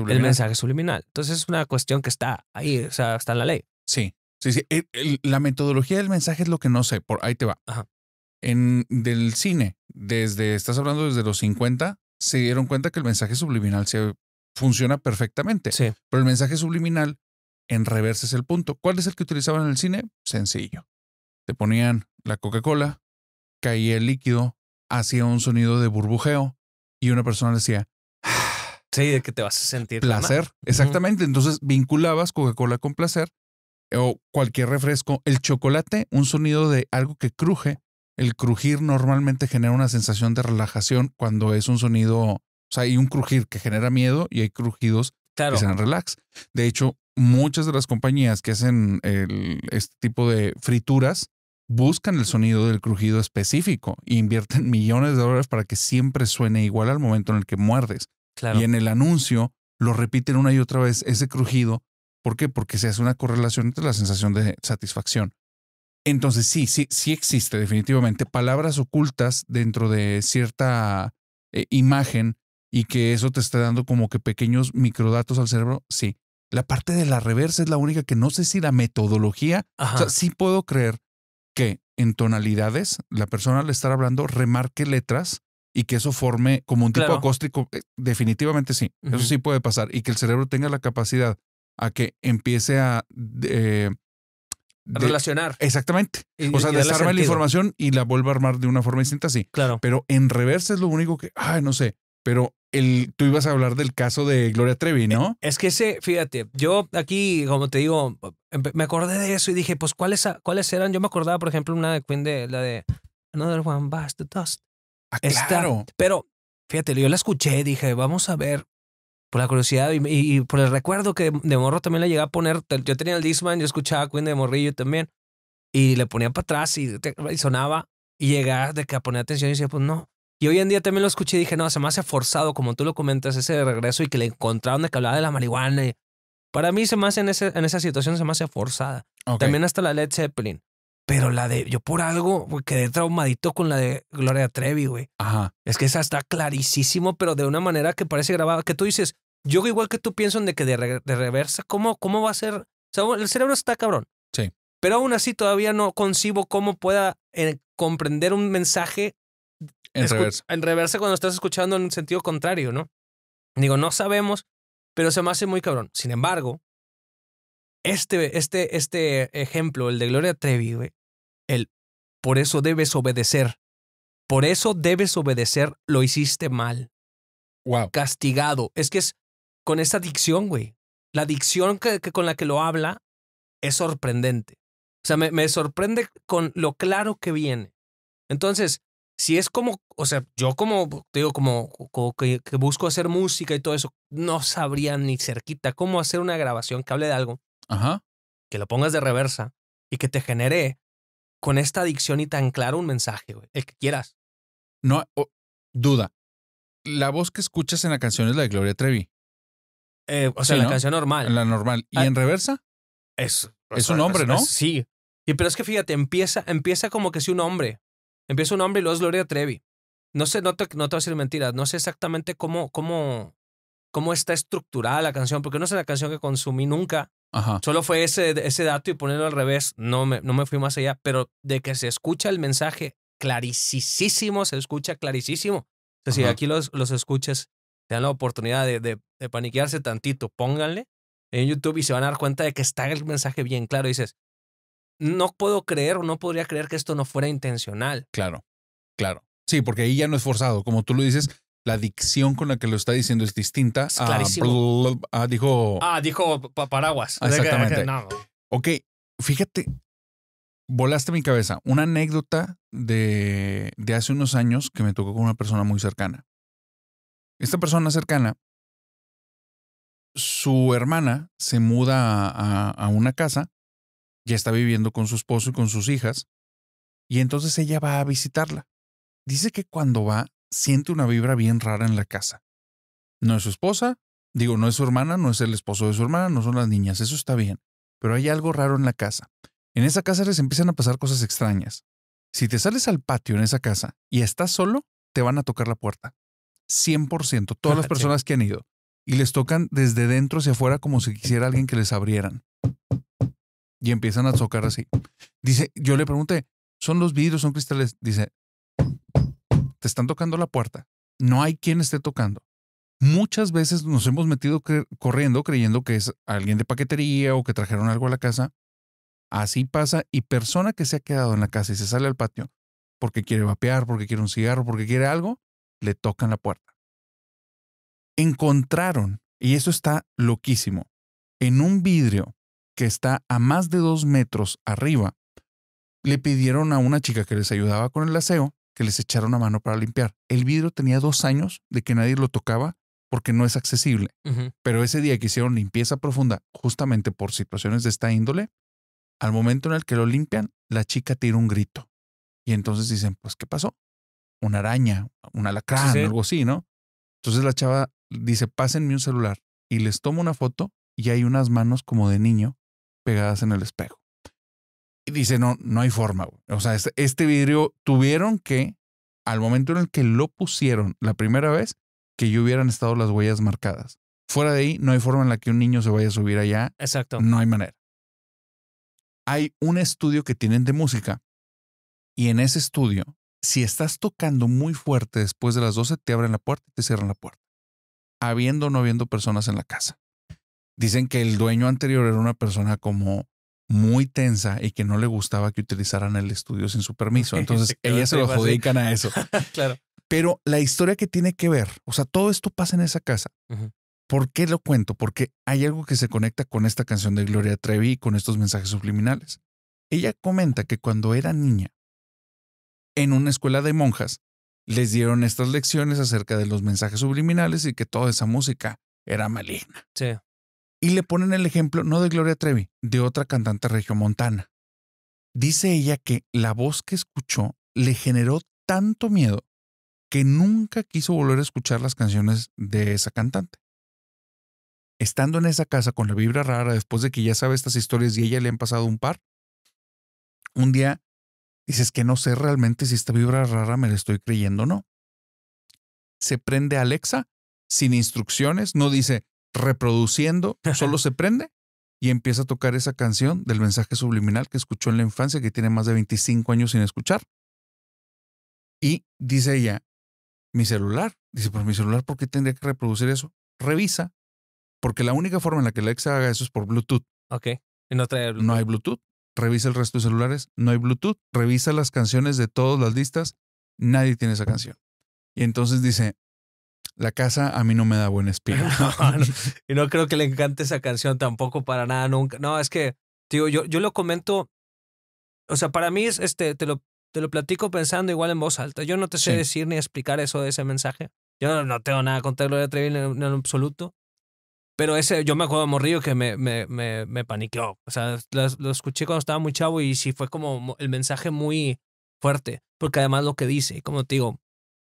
subliminal. Entonces es una cuestión que está ahí, o sea, está en la ley. Sí. Sí, sí. la metodología del mensaje es lo que no sé. Por ahí te va. Ajá. En del cine, desde, estás hablando desde los 50, se dieron cuenta que el mensaje subliminal se funciona perfectamente. Sí. Pero el mensaje subliminal en reversa es el punto. ¿Cuál es el que utilizaban en el cine? Sencillo. Te ponían la Coca-Cola, caía el líquido, hacía un sonido de burbujeo y una persona decía, ah, Sí, de que te vas a sentir. Placer, exactamente. Entonces vinculabas Coca-Cola con placer o cualquier refresco, el chocolate, un sonido de algo que cruje, el crujir normalmente genera una sensación de relajación cuando es un sonido, o sea, hay un crujir que genera miedo y hay crujidos que sean relax. De hecho, muchas de las compañías que hacen este tipo de frituras buscan el sonido del crujido específico e invierten millones de dólares para que siempre suene igual al momento en el que muerdes. Y en el anuncio lo repiten una y otra vez ese crujido ¿Por qué? Porque se hace una correlación entre la sensación de satisfacción. Entonces, sí, sí, sí existe definitivamente palabras ocultas dentro de cierta eh, imagen y que eso te está dando como que pequeños microdatos al cerebro, sí. La parte de la reversa es la única que no sé si la metodología, sí puedo creer que en tonalidades la persona al estar hablando remarque letras y que eso forme como un tipo acústico. acóstico, eh, definitivamente sí, eso sí puede pasar y que el cerebro tenga la capacidad a que empiece a... Eh, relacionar. Exactamente. o sea, desarma la información y la vuelva a armar de una forma distinta, sí. Claro. Pero en reversa es lo único que, ay, no sé. Pero el, tú ibas a hablar del caso de Gloria Trevi, ¿no? Eh, es que ese, fíjate, yo aquí, como te digo, me acordé de eso y dije, pues, ¿cuáles, cuáles eran? Yo me acordaba, por ejemplo, una de Queen de la de Another One Bites the Dust. Ah, claro. pero, fíjate, yo la escuché, dije, vamos a ver por la curiosidad y, por el recuerdo que de morro también le llegaba a poner. Yo tenía el Disman, yo escuchaba Queen de morrillo también. Y le ponía para atrás y, sonaba. Y llegaba de que a poner atención y decía, pues no. Y hoy en día también lo escuché y dije, no, se me hace forzado, como tú lo comentas, ese regreso y que le encontraron de que hablaba de la marihuana. para mí se me hace en, en esa situación, se me hace forzada. También hasta la Led Zeppelin. Pero la de, yo por algo quedé traumadito con la de Gloria Trevi, güey. Ajá. Es que esa está clarísimo, pero de una manera que parece grabada, que tú dices, yo igual que tú pienso en de que de, reversa, ¿cómo, ¿cómo va a ser? O sea, el cerebro está cabrón. Sí. Pero aún así todavía no concibo cómo pueda eh, comprender un mensaje en reversa. en reversa cuando estás escuchando en un sentido contrario, ¿no? Digo, no sabemos, pero se me hace muy cabrón. Sin embargo, este, este, este ejemplo, el de Gloria Trevi, güey, el por eso debes obedecer. Por eso debes obedecer, lo hiciste mal. Wow. Castigado. Es que es con esa dicción, güey. La dicción que, con la que lo habla es sorprendente. O sea, me, sorprende con lo claro que viene. Entonces, si es como, o sea, yo como, te digo, como, que, busco hacer música y todo eso, no sabría ni cerquita cómo hacer una grabación que hable de algo, Ajá. que lo pongas de reversa y que te genere con esta adicción y tan claro un mensaje, güey, el que quieras. No, duda. La voz que escuchas en la canción es la de Gloria Trevi. Eh, o sea, la canción normal. La normal. ¿Y ah, en reversa? Es, es un hombre, ¿no? sí. Y pero es que fíjate, empieza, empieza como que si un hombre. Empieza un hombre y luego es Gloria Trevi. No sé, no te, no te voy a decir mentiras, no sé exactamente cómo, cómo, cómo está estructurada la canción, porque no es la canción que consumí nunca, Solo fue ese, ese dato y ponerlo al revés, no me, no me fui más allá, pero de que se escucha el mensaje clarísimo, se escucha clarísimo. O sea, si aquí los, los escuches te dan la oportunidad de, de, paniquearse tantito, pónganle en YouTube y se van a dar cuenta de que está el mensaje bien claro. dices, no puedo creer o no podría creer que esto no fuera intencional. Claro, claro. Sí, porque ahí ya no es forzado. Como tú lo dices, la dicción con la que lo está diciendo es distinta. Ah, dijo. Ah, dijo paraguas. Ah, exactamente. Ok, fíjate, volaste mi cabeza. Una anécdota de, hace unos años que me tocó con una persona muy cercana. Esta persona cercana, su hermana se muda a una casa, ya está viviendo con su esposo y con sus hijas, y entonces ella va a visitarla. Dice que cuando va, siente una vibra bien rara en la casa. No es su esposa, digo, no es su hermana, no es el esposo de su hermana, no son las niñas, eso está bien, pero hay algo raro en la casa. En esa casa les empiezan a pasar cosas extrañas. Si te sales al patio en esa casa y estás solo, te van a tocar la puerta. 100%, todas las personas que han ido. Y les tocan desde dentro hacia afuera como si quisiera alguien que les abrieran. Y empiezan a tocar así. Dice, yo le pregunté, ¿son los vidrios, son cristales? Dice, te están tocando la puerta, no hay quien esté tocando. Muchas veces nos hemos metido corriendo creyendo que es alguien de paquetería o que trajeron algo a la casa. Así pasa y persona que se ha quedado en la casa y se sale al patio porque quiere vapear, porque quiere un cigarro, porque quiere algo, le tocan la puerta. Encontraron, y eso está loquísimo, en un vidrio que está a más de dos metros arriba, le pidieron a una chica que les ayudaba con el aseo que les echaron una mano para limpiar. El vidrio tenía dos años de que nadie lo tocaba porque no es accesible. Pero ese día que hicieron limpieza profunda, justamente por situaciones de esta índole, al momento en el que lo limpian, la chica tira un grito. Y entonces dicen, pues, ¿qué pasó? Una araña, una alacrán, algo así, ¿no? Entonces la chava dice, pásenme un celular. Y les tomo una foto y hay unas manos como de niño pegadas en el espejo dice, no, no hay forma. O sea, este, este vidrio tuvieron que, al momento en el que lo pusieron la primera vez, que yo hubieran estado las huellas marcadas. Fuera de ahí, no hay forma en la que un niño se vaya a subir allá. Exacto. No hay manera. Hay un estudio que tienen de música y en ese estudio, si estás tocando muy fuerte después de las 12, te abren la puerta y te cierran la puerta, habiendo o no habiendo personas en la casa. Dicen que el dueño anterior era una persona como muy tensa y que no le gustaba que utilizaran el estudio sin su permiso. Entonces, ella se lo adjudican a eso. claro. Pero la historia que tiene que ver, o sea, todo esto pasa en esa casa. ¿Por qué lo cuento? Porque hay algo que se conecta con esta canción de Gloria Trevi y con estos mensajes subliminales. Ella comenta que cuando era niña, en una escuela de monjas, les dieron estas lecciones acerca de los mensajes subliminales y que toda esa música era maligna. Sí. Y le ponen el ejemplo no de Gloria Trevi, de otra cantante regiomontana. Dice ella que la voz que escuchó le generó tanto miedo que nunca quiso volver a escuchar las canciones de esa cantante. Estando en esa casa con la vibra rara, después de que ya sabe estas historias y ella le han pasado un par, un día dices que no sé realmente si esta vibra rara me la estoy creyendo o no. Se prende Alexa sin instrucciones, no dice, reproduciendo, solo se prende y empieza a tocar esa canción del mensaje subliminal que escuchó en la infancia, que tiene más de 25 años sin escuchar. Y dice ella, mi celular. Dice, pero pues, mi celular, ¿por qué tendría que reproducir eso? Revisa, porque la única forma en la que la Alexa haga eso es por Bluetooth. Ok. ¿Y no No hay Bluetooth. Revisa el resto de celulares. No hay Bluetooth. Revisa las canciones de todas las listas. Nadie tiene esa canción. Y entonces dice, la casa a mí no me da buen espíritu. y no creo que le encante esa canción tampoco para nada, nunca. No, es que, tío yo, yo lo comento, o sea, para mí es, este, te lo, te lo platico pensando igual en voz alta. Yo no te sé decir ni explicar eso de ese mensaje. Yo no, tengo nada contra Gloria Trevi en, absoluto. Pero ese, yo me acuerdo de Morrillo que me, me, me, me paniqueó. O sea, lo, lo, escuché cuando estaba muy chavo y sí fue como el mensaje muy fuerte. Porque además lo que dice, como te digo,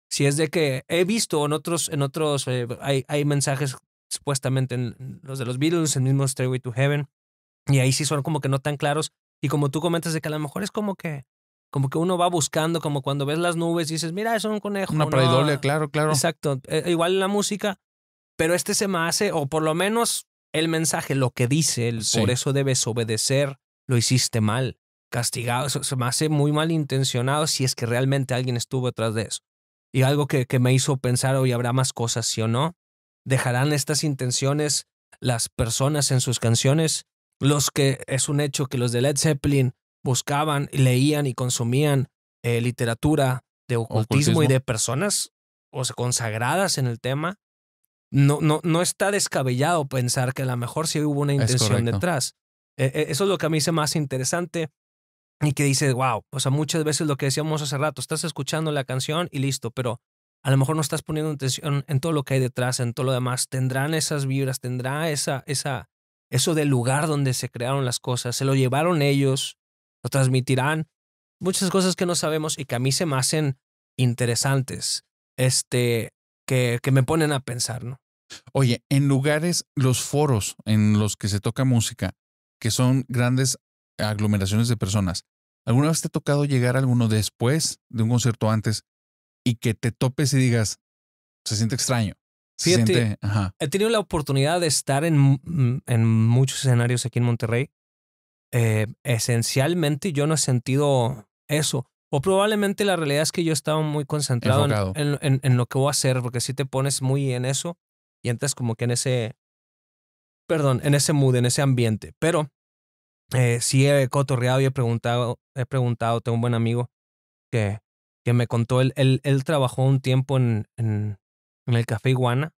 si es de que he visto en otros, en otros, eh, hay, hay mensajes supuestamente en los de los Beatles, el mismo Stairway to Heaven, y ahí sí son como que no tan claros. Y como tú comentas de que a lo mejor es como que, como que uno va buscando, como cuando ves las nubes y dices, mira, eso es un conejo. Una pareidolia, claro, claro. Exacto. E, e, igual en la música, pero este se me hace, o por lo menos el mensaje, lo que dice, por eso debes obedecer, lo hiciste mal, castigado, se me hace muy mal intencionado si es que realmente alguien estuvo detrás de eso y algo que, me hizo pensar hoy habrá más cosas, sí o no. ¿Dejarán estas intenciones las personas en sus canciones? Los que es un hecho que los de Led Zeppelin buscaban, leían y consumían eh, literatura de ocultismo, y de personas o consagradas en el tema. No, no, no está descabellado pensar que a lo mejor sí hubo una intención detrás. E, e, eso es lo que a mí se más interesante y que dice, wow, o sea, muchas veces lo que decíamos hace rato, estás escuchando la canción y listo, pero a lo mejor no estás poniendo atención en todo lo que hay detrás, en todo lo demás. Tendrán esas vibras, tendrá esa, esa, eso del lugar donde se crearon las cosas, se lo llevaron ellos, lo transmitirán. Muchas cosas que no sabemos y que a mí se me hacen interesantes, este, que, que me ponen a pensar, ¿no? Oye, en lugares, los foros en los que se toca música, que son grandes aglomeraciones de personas. ¿Alguna vez te ha tocado llegar a alguno después de un concierto antes y que te topes y digas, se siente extraño? Se siente, he tenido la oportunidad de estar en, mm, en muchos escenarios aquí en Monterrey. Eh, esencialmente yo no he sentido eso. O probablemente la realidad es que yo estaba muy concentrado en, en, lo que voy a hacer, porque si te pones muy en eso y entras como que en ese, perdón, en ese mood, en ese ambiente. Pero eh, sí he cotorreado y he preguntado, he preguntado, tengo un buen amigo que, que me contó, él, él, trabajó un tiempo en, en, el Café Iguana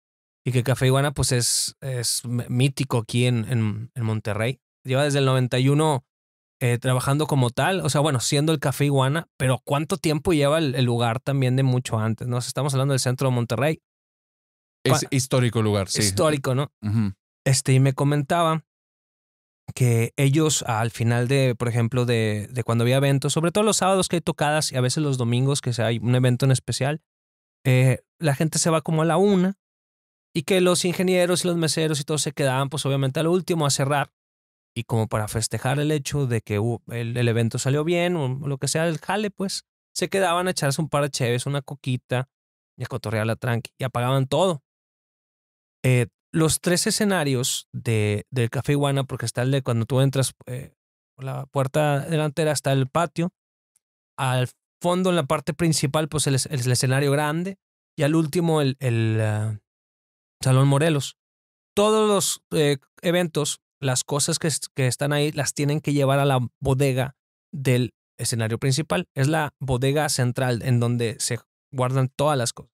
y que Café Iguana pues es, es mítico aquí en, en, Monterrey. Lleva desde el 91 eh, trabajando como tal, o sea, bueno, siendo el Café Iguana, pero cuánto tiempo lleva el, lugar también de mucho antes, ¿no? estamos hablando del centro de Monterrey. Es histórico lugar, sí. Histórico, ¿no? Este, y me comentaba que ellos al final de, por ejemplo, de, de, cuando había eventos, sobre todo los sábados que hay tocadas y a veces los domingos que hay un evento en especial, eh, la gente se va como a la una y que los ingenieros y los meseros y todos se quedaban pues obviamente al último a cerrar y como para festejar el hecho de que el, evento salió bien o lo que sea, el jale pues, se quedaban a echarse un par de cheves, una coquita y a cotorrear la tranqui y apagaban todo. Eh, los tres escenarios del Café Iguana, porque está el de cuando tú entras eh, por la puerta delantera, está el patio. Al fondo, en la parte principal, pues el, el, escenario grande. Y al último, el, ah, Salón Morelos. Todos los eh, eventos, las cosas que están ahí, las tienen que llevar a la bodega del escenario principal. Es la bodega central en donde se guardan todas las cosas.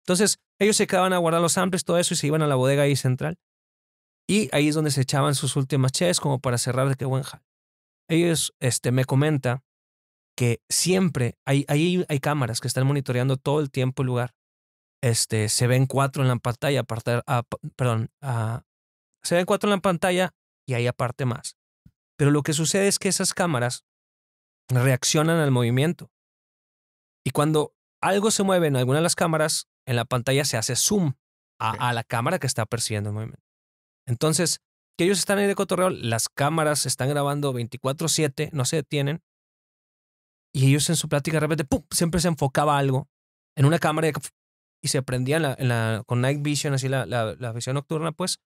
Entonces, ellos se quedaban a guardar los samples, todo eso, y se iban a la bodega ahí central. Y ahí es donde se echaban sus últimas ches como para cerrar de qué buen jal. Ellos, este, me comenta que siempre hay, hay, cámaras que están monitoreando todo el tiempo el lugar. Este, se ven cuatro en la pantalla, aparte, ah, perdón, ah, se ven cuatro en la pantalla y ahí aparte más. Pero lo que sucede es que esas cámaras reaccionan al movimiento. Y cuando algo se mueve en alguna de las cámaras, en la pantalla se hace zoom a, la cámara que está persiguiendo el movimiento. Entonces, que ellos están ahí de cotorreo, las cámaras están grabando 24/7, no se detienen, y ellos en su plática de repente, ¡pum!, siempre se enfocaba algo en una cámara y, se prendía la, con night vision, así la, visión nocturna, pues,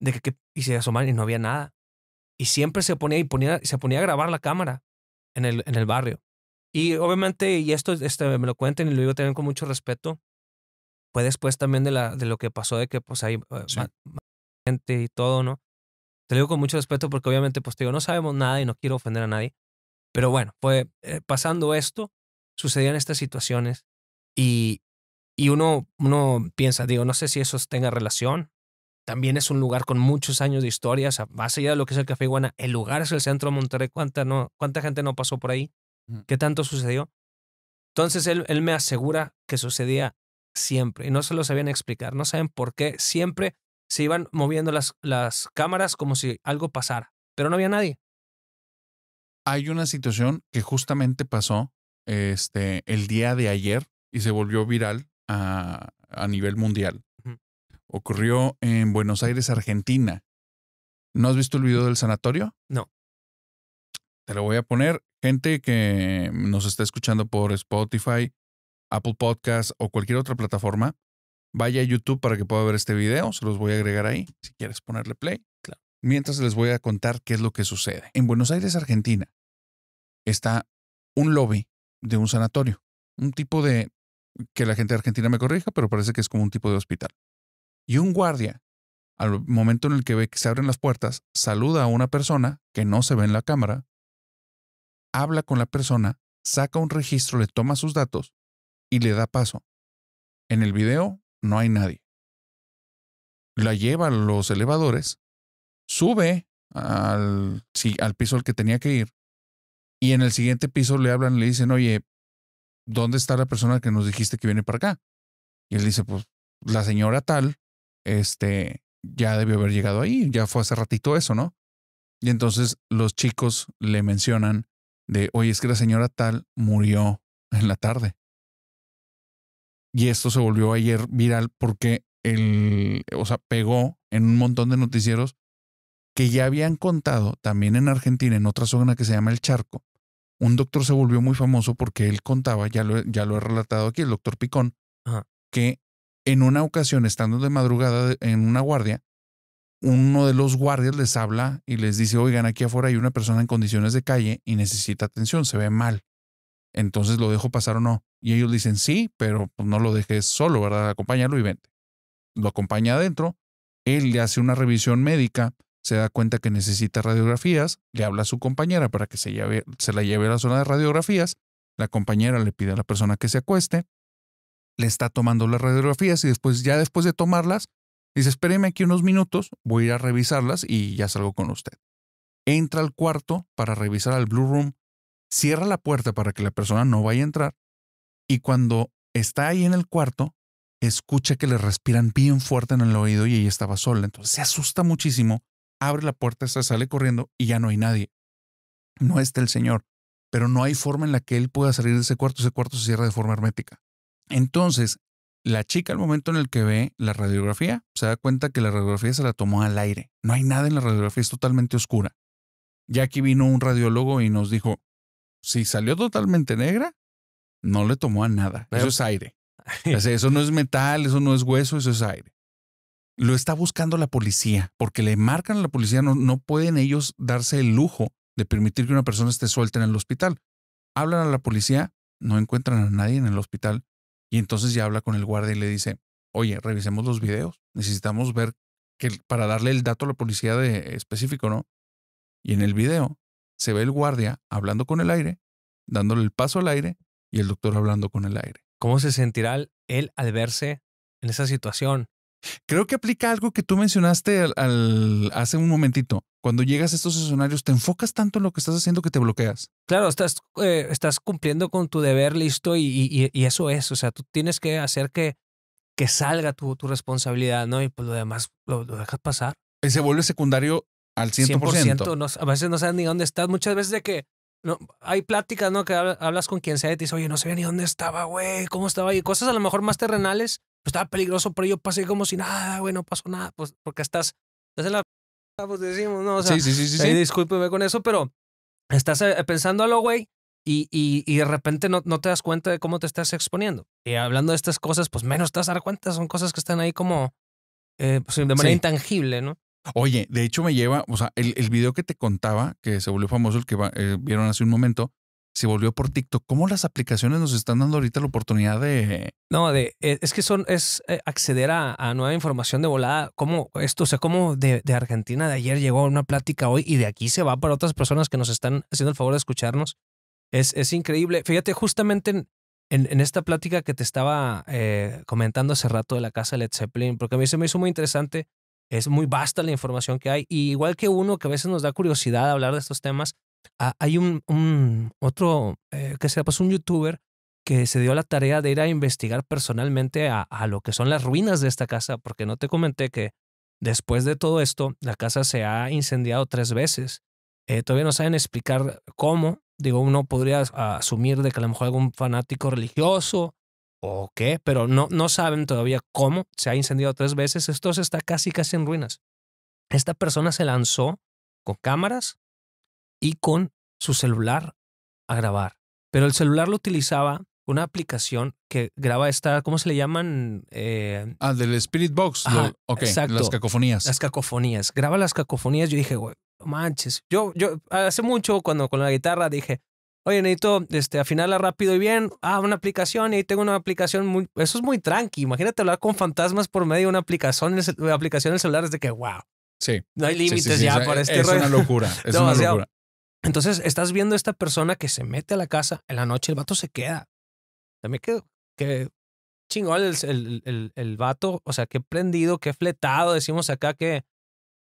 de que, y se asomaban y no había nada. Y siempre se ponía y ponía, se ponía a grabar la cámara en el, en el barrio. Y obviamente, y esto este, me lo cuentan y lo digo también con mucho respeto, fue después también de, la, de lo que pasó, de que pues hay eh, gente y todo, ¿no? Te lo digo con mucho respeto porque obviamente pues digo, no sabemos nada y no quiero ofender a nadie. Pero bueno, fue eh, pasando esto, sucedían estas situaciones y, y uno, uno piensa, digo, no sé si eso tenga relación. También es un lugar con muchos años de historia, o sea, más allá de lo que es el Café Iguana, el lugar es el centro de Monterrey, ¿cuánta, no, cuánta gente no pasó por ahí? Mm. ¿Qué tanto sucedió? Entonces él, él me asegura que sucedía siempre. Y no se lo sabían explicar, no saben por qué. Siempre se iban moviendo las, las cámaras como si algo pasara, pero no había nadie. Hay una situación que justamente pasó este, el día de ayer y se volvió viral a, nivel mundial. Ocurrió en Buenos Aires, Argentina. ¿No has visto el video del sanatorio? No. Te lo voy a poner. Gente que nos está escuchando por Spotify, Apple Podcast o cualquier otra plataforma, vaya a YouTube para que pueda ver este video. Se los voy a agregar ahí si quieres ponerle play. Claro. Mientras les voy a contar qué es lo que sucede. En Buenos Aires, Argentina, está un lobby de un sanatorio, un tipo de, que la gente de Argentina me corrija, pero parece que es como un tipo de hospital. Y un guardia, al momento en el que ve que se abren las puertas, saluda a una persona que no se ve en la cámara, habla con la persona, saca un registro, le toma sus datos y le da paso. En el video no hay nadie. La lleva a los elevadores, sube al, sí, al piso al que tenía que ir y en el siguiente piso le hablan, le dicen, oye, ¿dónde está la persona que nos dijiste que viene para acá? Y él dice, pues la señora tal, este, ya debió haber llegado ahí, ya fue hace ratito eso, ¿no? Y entonces los chicos le mencionan de, oye, es que la señora tal murió en la tarde. Y esto se volvió ayer viral porque el, o sea, pegó en un montón de noticieros que ya habían contado también en Argentina, en otra zona que se llama El Charco. Un doctor se volvió muy famoso porque él contaba, ya lo, ya lo he relatado aquí, el doctor Picón, que en una ocasión, estando de madrugada en una guardia, uno de los guardias les habla y les dice, oigan, aquí afuera hay una persona en condiciones de calle y necesita atención, se ve mal entonces lo dejo pasar o no. Y ellos dicen sí, pero pues, no lo dejes solo, ¿verdad? Acompáñalo y vente. Lo acompaña adentro, él le hace una revisión médica, se da cuenta que necesita radiografías, le habla a su compañera para que se, se la lleve a la zona de radiografías, la compañera le pide a la persona que se acueste, le está tomando las radiografías y después, ya después de tomarlas, dice, espéreme aquí unos minutos, voy a ir a revisarlas y ya salgo con usted. Entra al cuarto para revisar al Blue Room cierra la puerta para que la persona no vaya a entrar y cuando está ahí en el cuarto, escucha que le respiran bien fuerte en el oído y ella estaba sola. Entonces se asusta muchísimo, abre la puerta, se sale corriendo y ya no hay nadie. No está el señor, pero no hay forma en la que él pueda salir de ese cuarto. Ese cuarto se cierra de forma hermética. Entonces, la chica al momento en el que ve la radiografía, se da cuenta que la radiografía se la tomó al aire. No hay nada en la radiografía, es totalmente oscura. Ya aquí vino un radiólogo y nos dijo, si salió totalmente negra, no le tomó a nada. Eso es aire. eso no es metal, eso no es hueso, eso es aire. Lo está buscando la policía, porque le marcan a la policía, no, no pueden ellos darse el lujo de permitir que una persona esté suelta en el hospital. Hablan a la policía, no encuentran a nadie en el hospital, y entonces ya habla con el guardia y le dice, oye, revisemos los videos, necesitamos ver que para darle el dato a la policía de específico, ¿no? Y en el video se ve el guardia hablando con el aire, dándole el paso al aire y el doctor hablando con el aire. ¿Cómo se sentirá él al verse en esa situación? Creo que aplica algo que tú mencionaste al, hace un momentito. Cuando llegas a estos escenarios, te enfocas tanto en lo que estás haciendo que te bloqueas. Claro, estás, eh, estás cumpliendo con tu deber listo y, eso es. O sea, tú tienes que hacer que, salga tu, responsabilidad, ¿no? Y pues lo demás lo, dejas pasar. Eh, se vuelve secundario al 100%. 100% a veces no sabes ni dónde estás. Muchas veces de que hay pláticas, ¿no? Que hablas con quien sea y te dice, oye, no sabía ni dónde estaba, güey, cómo estaba. ahí? cosas a lo mejor más terrenales, pues estaba peligroso, pero yo pasé como si nada, güey, no pasó nada, pues porque estás, estás la... Pues decimos, ¿no? sí, sí, sí, sí, sí. con eso, pero estás eh, pensando a lo, güey, y, y, de repente no, no, te das cuenta de cómo te estás exponiendo. Y hablando de estas cosas, pues menos te vas a dar cuenta, son cosas que están ahí como eh, pues, de manera intangible, ¿no? Oye, de hecho me lleva, o sea, el, el video que te contaba, que se volvió famoso, el que eh, vieron hace un momento, se volvió por TikTok. ¿Cómo las aplicaciones nos están dando ahorita la oportunidad de...? No, de, eh, es que son, es eh, acceder a, nueva información de volada. ¿Cómo esto, o sea, ¿cómo de, Argentina de ayer llegó una plática hoy y de aquí se va para otras personas que nos están haciendo el favor de escucharnos. Es, es increíble. Fíjate, justamente en, esta plática que te estaba comentando hace rato de la casa Led Zeppelin, porque a mí se me hizo muy interesante es muy vasta la información que hay. Y igual que uno, que a veces nos da curiosidad hablar de estos temas, ah, hay un, otro, eh, que se pues un youtuber que se dio la tarea de ir a investigar personalmente a, lo que son las ruinas de esta casa, porque no te comenté que después de todo esto, la casa se ha incendiado tres veces. Eh, todavía no saben explicar cómo. Digo, uno podría asumir de que a lo mejor algún fanático religioso o pero no, no saben todavía cómo se ha incendiado tres veces. Esto está casi, casi en ruinas. Esta persona se lanzó con cámaras y con su celular a grabar, pero el celular lo utilizaba una aplicación que graba esta, ¿cómo se le llaman? Eh, ah, del Spirit Box. ok, exacto. las cacofonías. Las cacofonías. Graba las cacofonías. Yo dije, güey, manches. Yo, yo hace mucho cuando con la guitarra dije, Oye, necesito este, afinarla rápido y bien. Ah, una aplicación y ahí tengo una aplicación muy. Eso es muy tranqui. Imagínate hablar con fantasmas por medio de una aplicación, de en el celular. Es de que, wow. Sí. No hay límites ya para este Es una locura. Es una locura. entonces estás viendo a esta persona que se mete a la casa en la noche, el vato se queda. También quedó. que chingón el, el, vato, o sea, qué prendido, qué fletado, decimos acá que,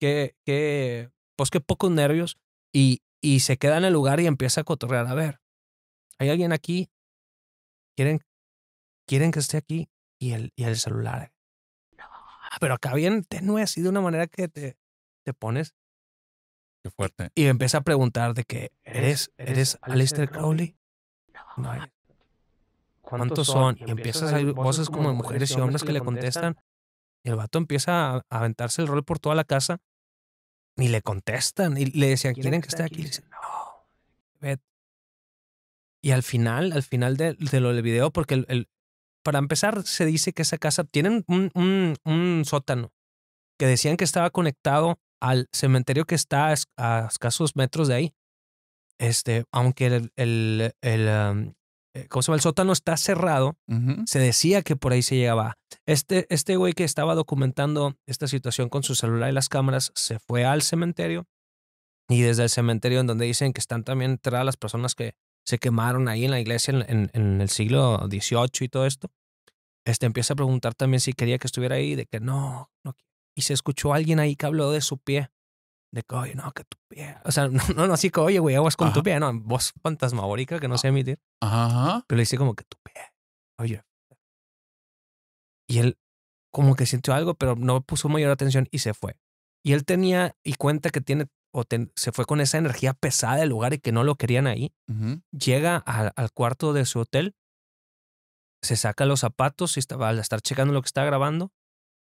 que, que, pues qué pocos nervios. Y, y se queda en el lugar y empieza a cotorrear. A ver, ¿hay alguien aquí? ¿Quieren, quieren que esté aquí? Y el, y el celular. No, ah, pero acá bien tenue, así de una manera que te, te pones. Qué fuerte. Y empieza a preguntar de que, ¿eres, eres, Aleister Crowley? No. ¿Cuántos, son? Y empiezas a salir voces como de mujeres y hombres que le contestan. Y el vato empieza a aventarse el rol por toda la casa ni le contestan. Y le decían, ¿quieren, que esté aquí? Y al final, al final de, de lo del video, porque el, para empezar se dice que esa casa, tienen un, sótano que decían que estaba conectado al cementerio que está a, escasos metros de ahí. Este, aunque el, el, eh, ¿cómo El sótano está cerrado. Se decía que por ahí se llegaba. Este, este güey que estaba documentando esta situación con su celular y las cámaras se fue al cementerio y desde el cementerio en donde dicen que están también entradas las personas que se quemaron ahí en la iglesia en, el siglo XVIII y todo esto, este empieza a preguntar también si quería que estuviera ahí, de que no, no. Y se escuchó alguien ahí que habló de su pie de que, oye, no, que tu pie. O sea, no, no así que, oye, güey, aguas con tu pie. Ah, no, voz fantasmagórica que no sé emitir. Ajá. Pero le hice como que tu pie. Oye. Y él como que sintió algo, pero no puso mayor atención y se fue. Y él tenía y cuenta que tiene o se fue con esa energía pesada del lugar y que no lo querían ahí. Llega al cuarto de su hotel, se saca los zapatos y estaba al estar checando lo que estaba grabando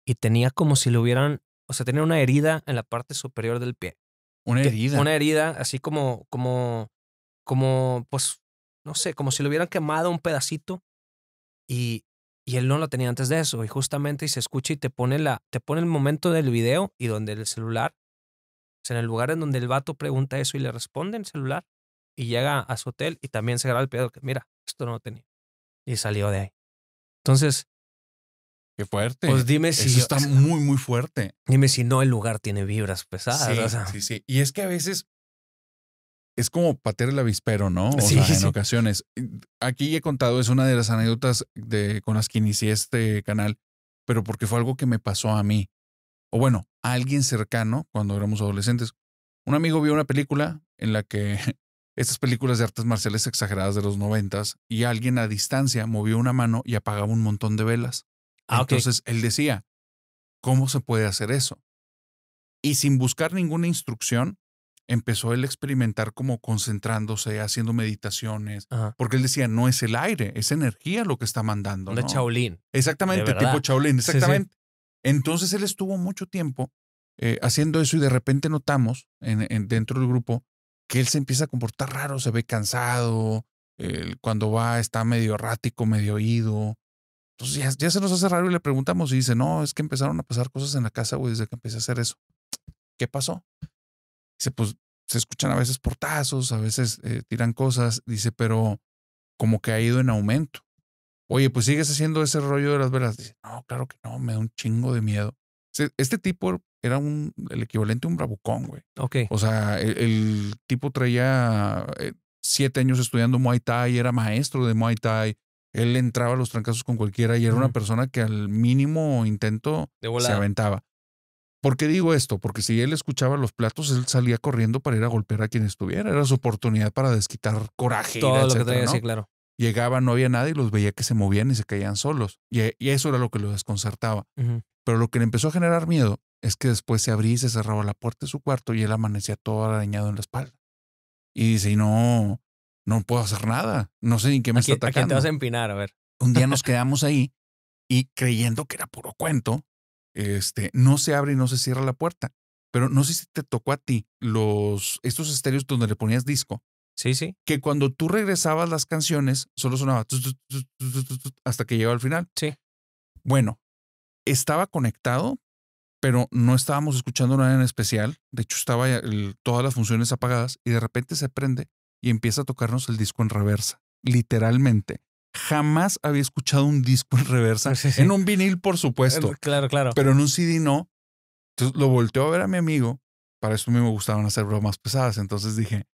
y tenía como si le hubieran o sea, tenía una herida en la parte superior del pie. Una herida. Una herida, así como, como, como, pues, no sé, como si lo hubieran quemado un pedacito y, y él no lo tenía antes de eso. Y justamente y se escucha y te pone, la, te pone el momento del video y donde el celular, o en el lugar en donde el vato pregunta eso y le responde el celular y llega a su hotel y también se graba el pedo que, mira, esto no lo tenía. Y salió de ahí. Entonces, fuerte. Pues dime si. Eso está muy, muy fuerte. Dime si no el lugar tiene vibras pesadas. Sí, sí, sí. Y es que a veces es como patear el avispero, ¿no? O sí, sea, en ocasiones. Aquí he contado, es una de las anécdotas de, con las que inicié este canal, pero porque fue algo que me pasó a mí. O bueno, a alguien cercano cuando éramos adolescentes. Un amigo vio una película en la que estas películas de artes marciales exageradas de los noventas y alguien a distancia movió una mano y apagaba un montón de velas. Ah, Entonces él decía, ¿cómo se puede hacer eso? Y sin buscar ninguna instrucción, empezó él a experimentar como concentrándose, haciendo meditaciones, porque él decía, no es el aire, es energía lo que está mandando. De chaulín. Exactamente, tipo chaulín, exactamente. Entonces él estuvo mucho tiempo eh, haciendo eso y de repente notamos en, dentro del grupo que él se empieza a comportar raro, se ve cansado, cuando va está medio errático, medio oído, entonces pues, ya, se nos hace raro y le preguntamos y dice, no, es que empezaron a pasar cosas en la casa, güey, desde que empecé a hacer eso. ¿Qué pasó? Dice, pues se escuchan a veces portazos, a veces eh, tiran cosas, dice, pero como que ha ido en aumento. Oye, pues sigues haciendo ese rollo de las velas. Dice, no, claro que no, me da un chingo de miedo. Este tipo era un, el equivalente a un bravucón, güey. Ok. O sea, e, el tipo traía eh, siete años estudiando Muay Thai, era maestro de Muay Thai, él entraba a los trancazos con cualquiera y era una persona que al mínimo intento se aventaba. ¿Por qué digo esto? Porque si él escuchaba los platos, él salía corriendo para ir a golpear a quien estuviera. Era su oportunidad para desquitar coraje. Todo sí, claro. Llegaba, no había nada y los veía que se movían y se caían solos. Y, eh, eso era lo que lo desconcertaba. Pero lo que le empezó a generar miedo es que después se abría y se cerraba la puerta de su cuarto y él amanecía todo arañado en la espalda. Y dice, no, no puedo hacer nada. No sé en qué me está atacando. Aquí te vas a empinar, a ver. Un día nos quedamos ahí y creyendo que era puro cuento, este, no se abre y no se cierra la puerta. Pero no sé si te tocó a ti los, estos estéreos donde le ponías disco. Sí, sí. Que cuando tú regresabas las canciones, solo sonaba hasta que llegaba al final. Sí. Bueno, estaba conectado, pero no estábamos escuchando nada en especial. De hecho, estaba todas las funciones apagadas y de repente se prende y empieza a tocarnos el disco en reversa, literalmente. Jamás había escuchado un disco en reversa, en un vinil, por supuesto. Claro, claro. Pero en un CD no. Entonces lo volteó a ver a mi amigo. Para eso a mí me gustaban hacer bromas pesadas. Entonces dije,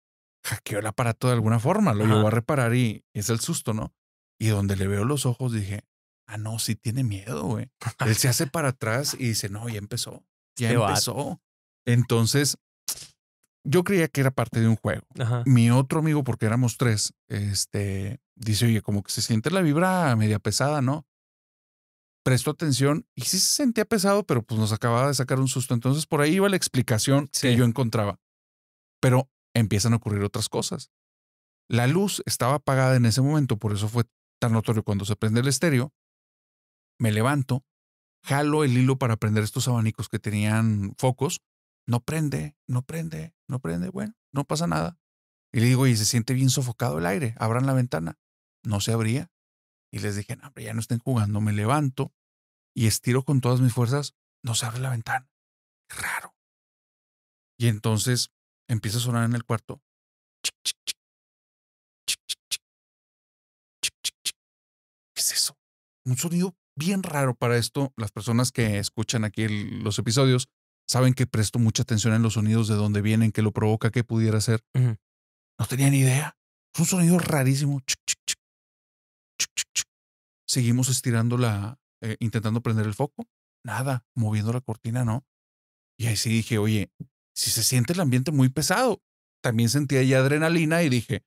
hackeó el aparato de alguna forma, lo voy a reparar y, es el susto, ¿no? Y donde le veo los ojos dije, ah, no, sí tiene miedo, güey. Él se hace para atrás y dice, no, ya empezó, ya empezó. Entonces, yo creía que era parte de un juego. Mi otro amigo, porque éramos tres, este, dice, oye, como que se siente la vibra media pesada, ¿no? Prestó atención y sí se sentía pesado, pero pues nos acababa de sacar un susto. Entonces por ahí iba la explicación que yo encontraba. Pero empiezan a ocurrir otras cosas. La luz estaba apagada en ese momento, por eso fue tan notorio cuando se prende el estéreo. Me levanto, jalo el hilo para prender estos abanicos que tenían focos no prende, no prende, no prende, bueno, no pasa nada. Y le digo, y se siente bien sofocado el aire, abran la ventana. No se abría. Y les dije, no, hombre, ya no estén jugando, me levanto y estiro con todas mis fuerzas, no se abre la ventana. Raro. Y entonces empieza a sonar en el cuarto. ¿Qué es eso? Un sonido bien raro para esto. Las personas que escuchan aquí los episodios saben que presto mucha atención en los sonidos de dónde vienen, ¿Qué lo provoca, ¿Qué pudiera ser. No tenía ni idea. Es un sonido rarísimo. Seguimos estirando la, eh, intentando prender el foco. Nada, moviendo la cortina, ¿no? Y ahí sí dije, oye, si se siente el ambiente muy pesado, también sentía ya adrenalina y dije,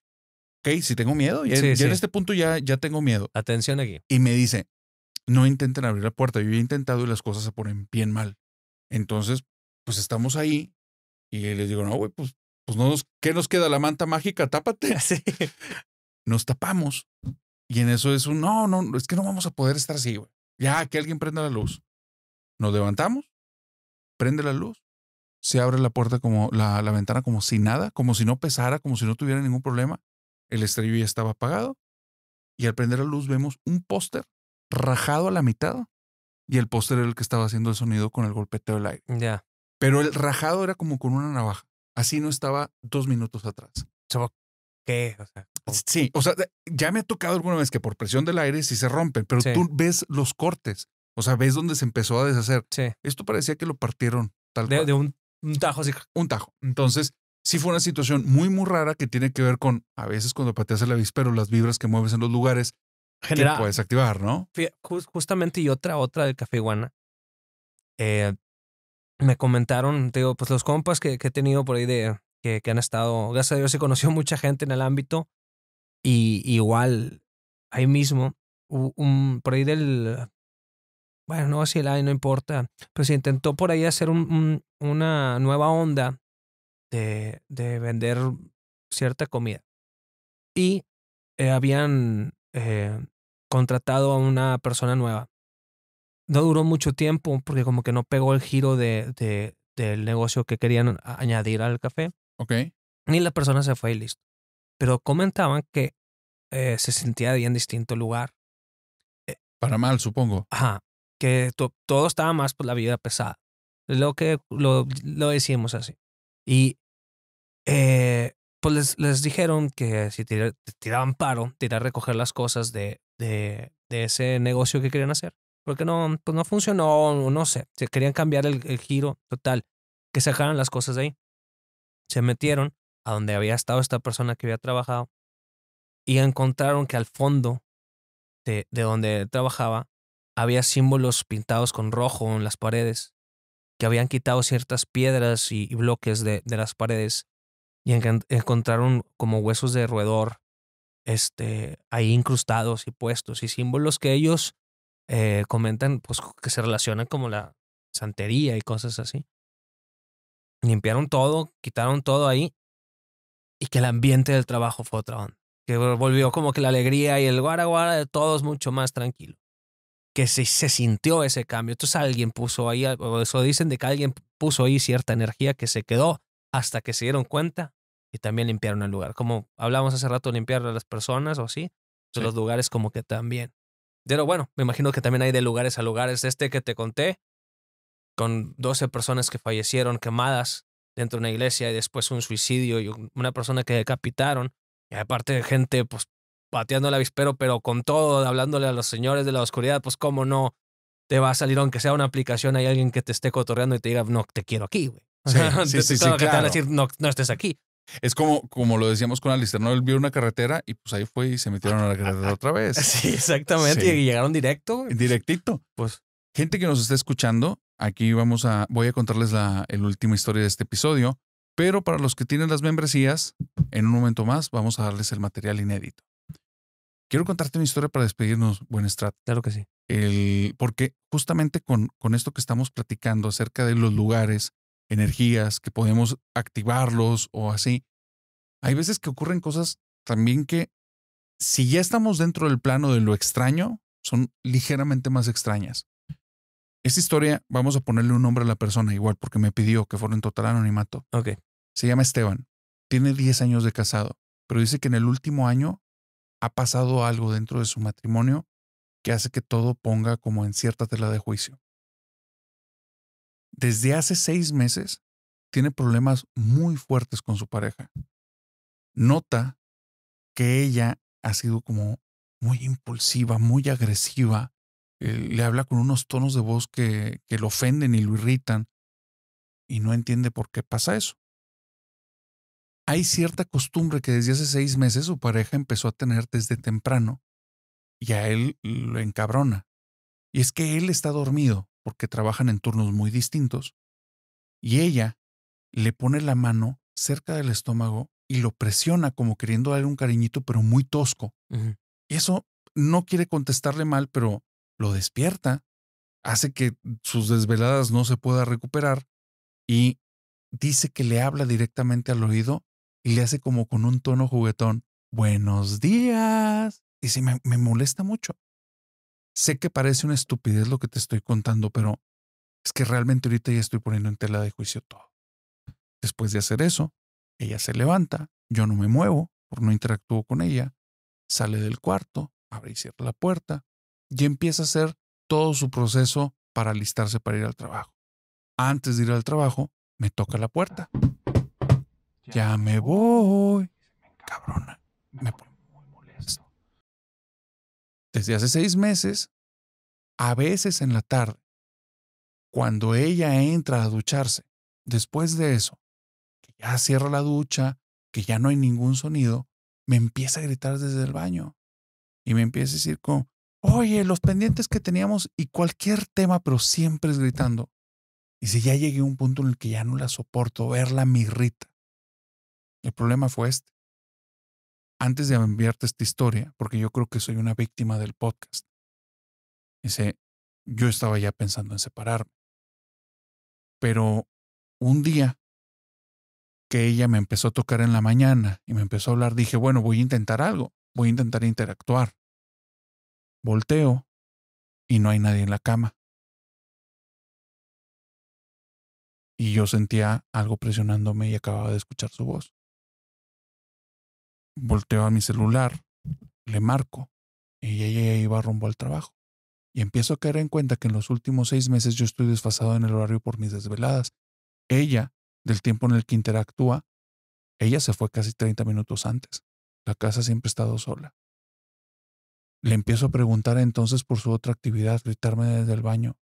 ok, si tengo miedo, ya, en este punto ya, ya tengo miedo. Atención aquí. Y me dice, no intenten abrir la puerta, yo he intentado y las cosas se ponen bien mal. Entonces, pues estamos ahí y les digo, no, güey, pues, pues no nos, ¿qué nos queda? La manta mágica, tápate. Nos tapamos. Y en eso es un, no, no, es que no vamos a poder estar así, güey. Ya, que alguien prenda la luz. Nos levantamos, prende la luz, se abre la puerta como, la, la ventana como si nada, como si no pesara, como si no tuviera ningún problema. El estrello ya estaba apagado. Y al prender la luz vemos un póster rajado a la mitad y el póster era el que estaba haciendo el sonido con el golpeteo del aire. Ya. Pero el rajado era como con una navaja. Así no estaba dos minutos atrás. ¿Qué? O sea, sí, o sea, ya me ha tocado alguna vez que por presión del aire sí se rompen, pero tú ves los cortes. O sea, ves dónde se empezó a deshacer. Sí. Esto parecía que lo partieron tal vez. De un, tajo, sí. Un tajo. Entonces, sí fue una situación muy, muy rara que tiene que ver con a veces cuando pateas el avispero, las vibras que mueves en los lugares Genera, puedes activar, ¿no? Justamente y otra, otra del café iguana. Eh, me comentaron, digo, pues los compas que, he tenido por ahí de que, han estado, gracias a Dios, he conoció mucha gente en el ámbito. Y igual, ahí mismo, un, por ahí del. Bueno, no así el año, no importa. Pero intentó por ahí hacer una nueva onda de, vender cierta comida. Y eh, habían eh, contratado a una persona nueva no duró mucho tiempo porque como que no pegó el giro de, del negocio que querían añadir al café. Ok. Ni la persona se fue y listo. Pero comentaban que eh, se sentía bien distinto lugar. Eh, Para mal, supongo. Ajá. Que todo estaba más por pues, la vida pesada. Lo que lo, lo decíamos así. Y eh, pues les, dijeron que si tiraban paro, tirar a recoger las cosas de, de, ese negocio que querían hacer porque no, pues no funcionó, no sé, se querían cambiar el, giro total, que sacaran las cosas de ahí. Se metieron a donde había estado esta persona que había trabajado y encontraron que al fondo de, donde trabajaba había símbolos pintados con rojo en las paredes, que habían quitado ciertas piedras y, bloques de, las paredes y encontraron como huesos de roedor este, ahí incrustados y puestos y símbolos que ellos eh, comentan pues, que se relacionan como la santería y cosas así. Limpiaron todo, quitaron todo ahí y que el ambiente del trabajo fue otra onda. Que volvió como que la alegría y el guaraguara de todos mucho más tranquilo. Que se, se sintió ese cambio. Entonces alguien puso ahí, o eso dicen de que alguien puso ahí cierta energía que se quedó hasta que se dieron cuenta y también limpiaron el lugar. Como hablamos hace rato, limpiar a las personas o así, pues, sí. los lugares como que también. Pero bueno, me imagino que también hay de lugares a lugares. Este que te conté, con 12 personas que fallecieron quemadas dentro de una iglesia y después un suicidio y una persona que decapitaron. Y aparte de gente, pues, pateando el avispero, pero con todo, hablándole a los señores de la oscuridad, pues, cómo no te va a salir, aunque sea una aplicación, hay alguien que te esté cotorreando y te diga, no, te quiero aquí, güey. Sí, sí, sí, Que te van a decir, no, no estés aquí. Es como, como lo decíamos con lista, No vio una carretera y pues ahí fue y se metieron a la carretera otra vez. Sí, exactamente. Y llegaron directo. Directito. Pues. Gente que nos está escuchando, aquí vamos a, voy a contarles la, última historia de este episodio, pero para los que tienen las membresías, en un momento más vamos a darles el material inédito. Quiero contarte una historia para despedirnos, buen Strat. Claro que sí. El, porque justamente con, con esto que estamos platicando acerca de los lugares energías, que podemos activarlos o así. Hay veces que ocurren cosas también que si ya estamos dentro del plano de lo extraño, son ligeramente más extrañas. Esta historia, vamos a ponerle un nombre a la persona igual, porque me pidió que fuera en total anonimato. Se llama Esteban. Tiene 10 años de casado, pero dice que en el último año ha pasado algo dentro de su matrimonio que hace que todo ponga como en cierta tela de juicio desde hace seis meses tiene problemas muy fuertes con su pareja. Nota que ella ha sido como muy impulsiva, muy agresiva, eh, le habla con unos tonos de voz que, lo ofenden y lo irritan y no entiende por qué pasa eso. Hay cierta costumbre que desde hace seis meses su pareja empezó a tener desde temprano y a él lo encabrona. Y es que él está dormido porque trabajan en turnos muy distintos, y ella le pone la mano cerca del estómago y lo presiona como queriendo darle un cariñito, pero muy tosco. Y eso no quiere contestarle mal, pero lo despierta, hace que sus desveladas no se pueda recuperar y dice que le habla directamente al oído y le hace como con un tono juguetón, buenos días. Y sí, me, me molesta mucho. Sé que parece una estupidez lo que te estoy contando, pero es que realmente ahorita ya estoy poniendo en tela de juicio todo. Después de hacer eso, ella se levanta, yo no me muevo, por no interactúo con ella, sale del cuarto, abre y cierra la puerta y empieza a hacer todo su proceso para alistarse para ir al trabajo. Antes de ir al trabajo, me toca la puerta. Ya me voy. Cabrona. Me pone desde hace seis meses, a veces en la tarde, cuando ella entra a ducharse, después de eso, que ya cierra la ducha, que ya no hay ningún sonido, me empieza a gritar desde el baño y me empieza a decir con oye, los pendientes que teníamos y cualquier tema, pero siempre es gritando. Y si ya llegué a un punto en el que ya no la soporto, verla me irrita. El problema fue este antes de enviarte esta historia, porque yo creo que soy una víctima del podcast. Dice, yo estaba ya pensando en separarme. Pero un día que ella me empezó a tocar en la mañana y me empezó a hablar, dije, bueno, voy a intentar algo, voy a intentar interactuar. Volteo y no hay nadie en la cama. Y yo sentía algo presionándome y acababa de escuchar su voz volteo a mi celular, le marco y ella iba rumbo al trabajo. Y empiezo a caer en cuenta que en los últimos seis meses yo estoy desfasado en el horario por mis desveladas. Ella, del tiempo en el que interactúa, ella se fue casi 30 minutos antes. La casa siempre ha estado sola. Le empiezo a preguntar entonces por su otra actividad, gritarme desde el baño.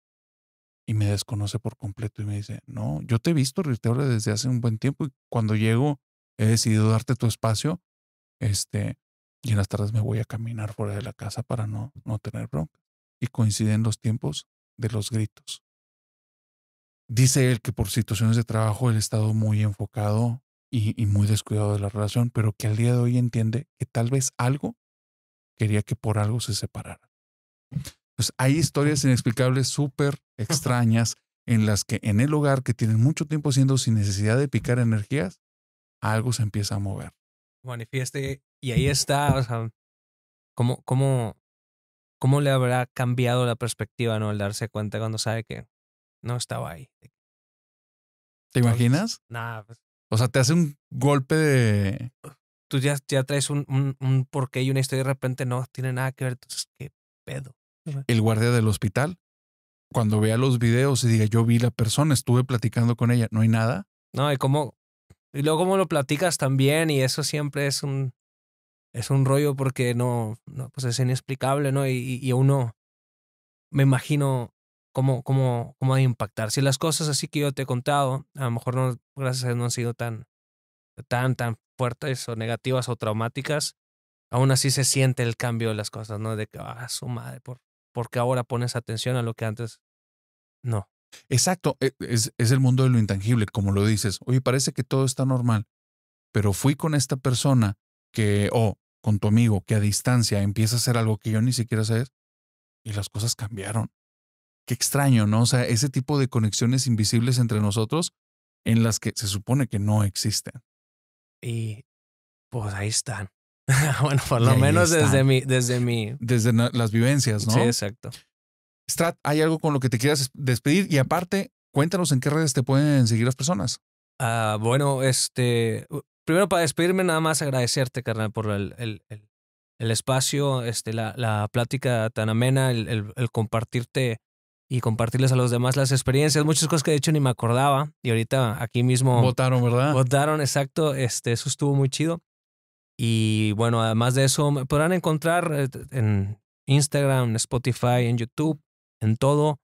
Y me desconoce por completo y me dice, no, yo te he visto gritarle desde hace un buen tiempo y cuando llego he decidido darte tu espacio este, y en las tardes me voy a caminar fuera de la casa para no, no tener bronca. Y coinciden los tiempos de los gritos. Dice él que por situaciones de trabajo él ha estado muy enfocado y, muy descuidado de la relación, pero que al día de hoy entiende que tal vez algo quería que por algo se separara. Pues hay historias inexplicables súper extrañas en las que en el hogar que tienen mucho tiempo siendo sin necesidad de picar energías, algo se empieza a mover manifieste y ahí está, o sea, ¿cómo, cómo le habrá cambiado la perspectiva, ¿no? Al darse cuenta cuando sabe que no estaba ahí. ¿Te imaginas? Nada. Pues o sea, te hace un golpe de... Tú ya, ya traes un, un, un porqué y una historia y de repente no tiene nada que ver, entonces, ¿qué pedo? El guardia del hospital, cuando vea los videos y diga, yo vi la persona, estuve platicando con ella, no hay nada. No, hay cómo, y luego cómo lo platicas también y eso siempre es un, es un rollo porque no, no pues es inexplicable, ¿no? Y, uno, me imagino cómo, cómo, cómo impactar. Si las cosas así que yo te he contado, a lo mejor no, gracias no han sido tan, tan, tan fuertes o negativas o traumáticas, aún así se siente el cambio de las cosas, ¿no? De que, ah, su madre, por, porque ahora pones atención a lo que antes no. Exacto, e, es, el mundo de lo intangible, como lo dices. Oye, parece que todo está normal, pero fui con esta persona que, o oh, con tu amigo, que a distancia empieza a hacer algo que yo ni siquiera sé, y las cosas cambiaron. Qué extraño, ¿no? O sea, ese tipo de conexiones invisibles entre nosotros en las que se supone que no existen. Y pues ahí están. bueno, por lo menos desde mi, desde mi. Desde las vivencias, ¿no? Sí, exacto. Strat, ¿hay algo con lo que te quieras despedir? Y aparte, cuéntanos en qué redes te pueden seguir las personas. Ah, bueno, este, primero para despedirme nada más agradecerte, carnal, por el, el, el, espacio, este, la, la, plática tan amena, el, compartirte y compartirles a los demás las experiencias, muchas cosas que de hecho ni me acordaba y ahorita aquí mismo... Votaron, ¿verdad? Votaron, exacto, este, eso estuvo muy chido. Y bueno, además de eso, me podrán encontrar eh, en Instagram, Spotify, en YouTube en todo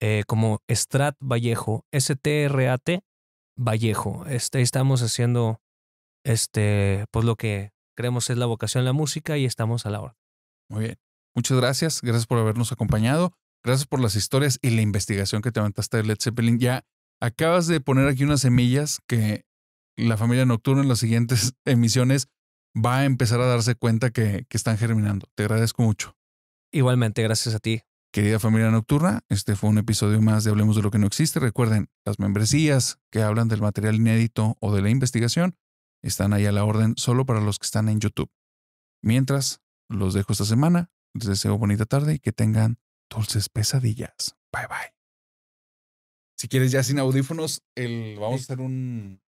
eh, como Strat Vallejo, S-T-R-A-T Vallejo. Este, estamos haciendo este, pues lo que creemos es la vocación la música y estamos a la hora. Muy bien. Muchas gracias. Gracias por habernos acompañado. Gracias por las historias y la investigación que te aventaste de Led Zeppelin. Ya acabas de poner aquí unas semillas que la familia nocturna en las siguientes emisiones va a empezar a darse cuenta que están germinando. Te agradezco mucho. Igualmente, gracias a ti Querida familia nocturna, este fue un episodio más de Hablemos de lo que no existe. Recuerden, las membresías que hablan del material inédito o de la investigación están ahí a la orden solo para los que están en YouTube. Mientras, los dejo esta semana. Les deseo bonita tarde y que tengan dulces pesadillas. Bye bye. Si quieres ya sin audífonos, el, vamos a hacer un,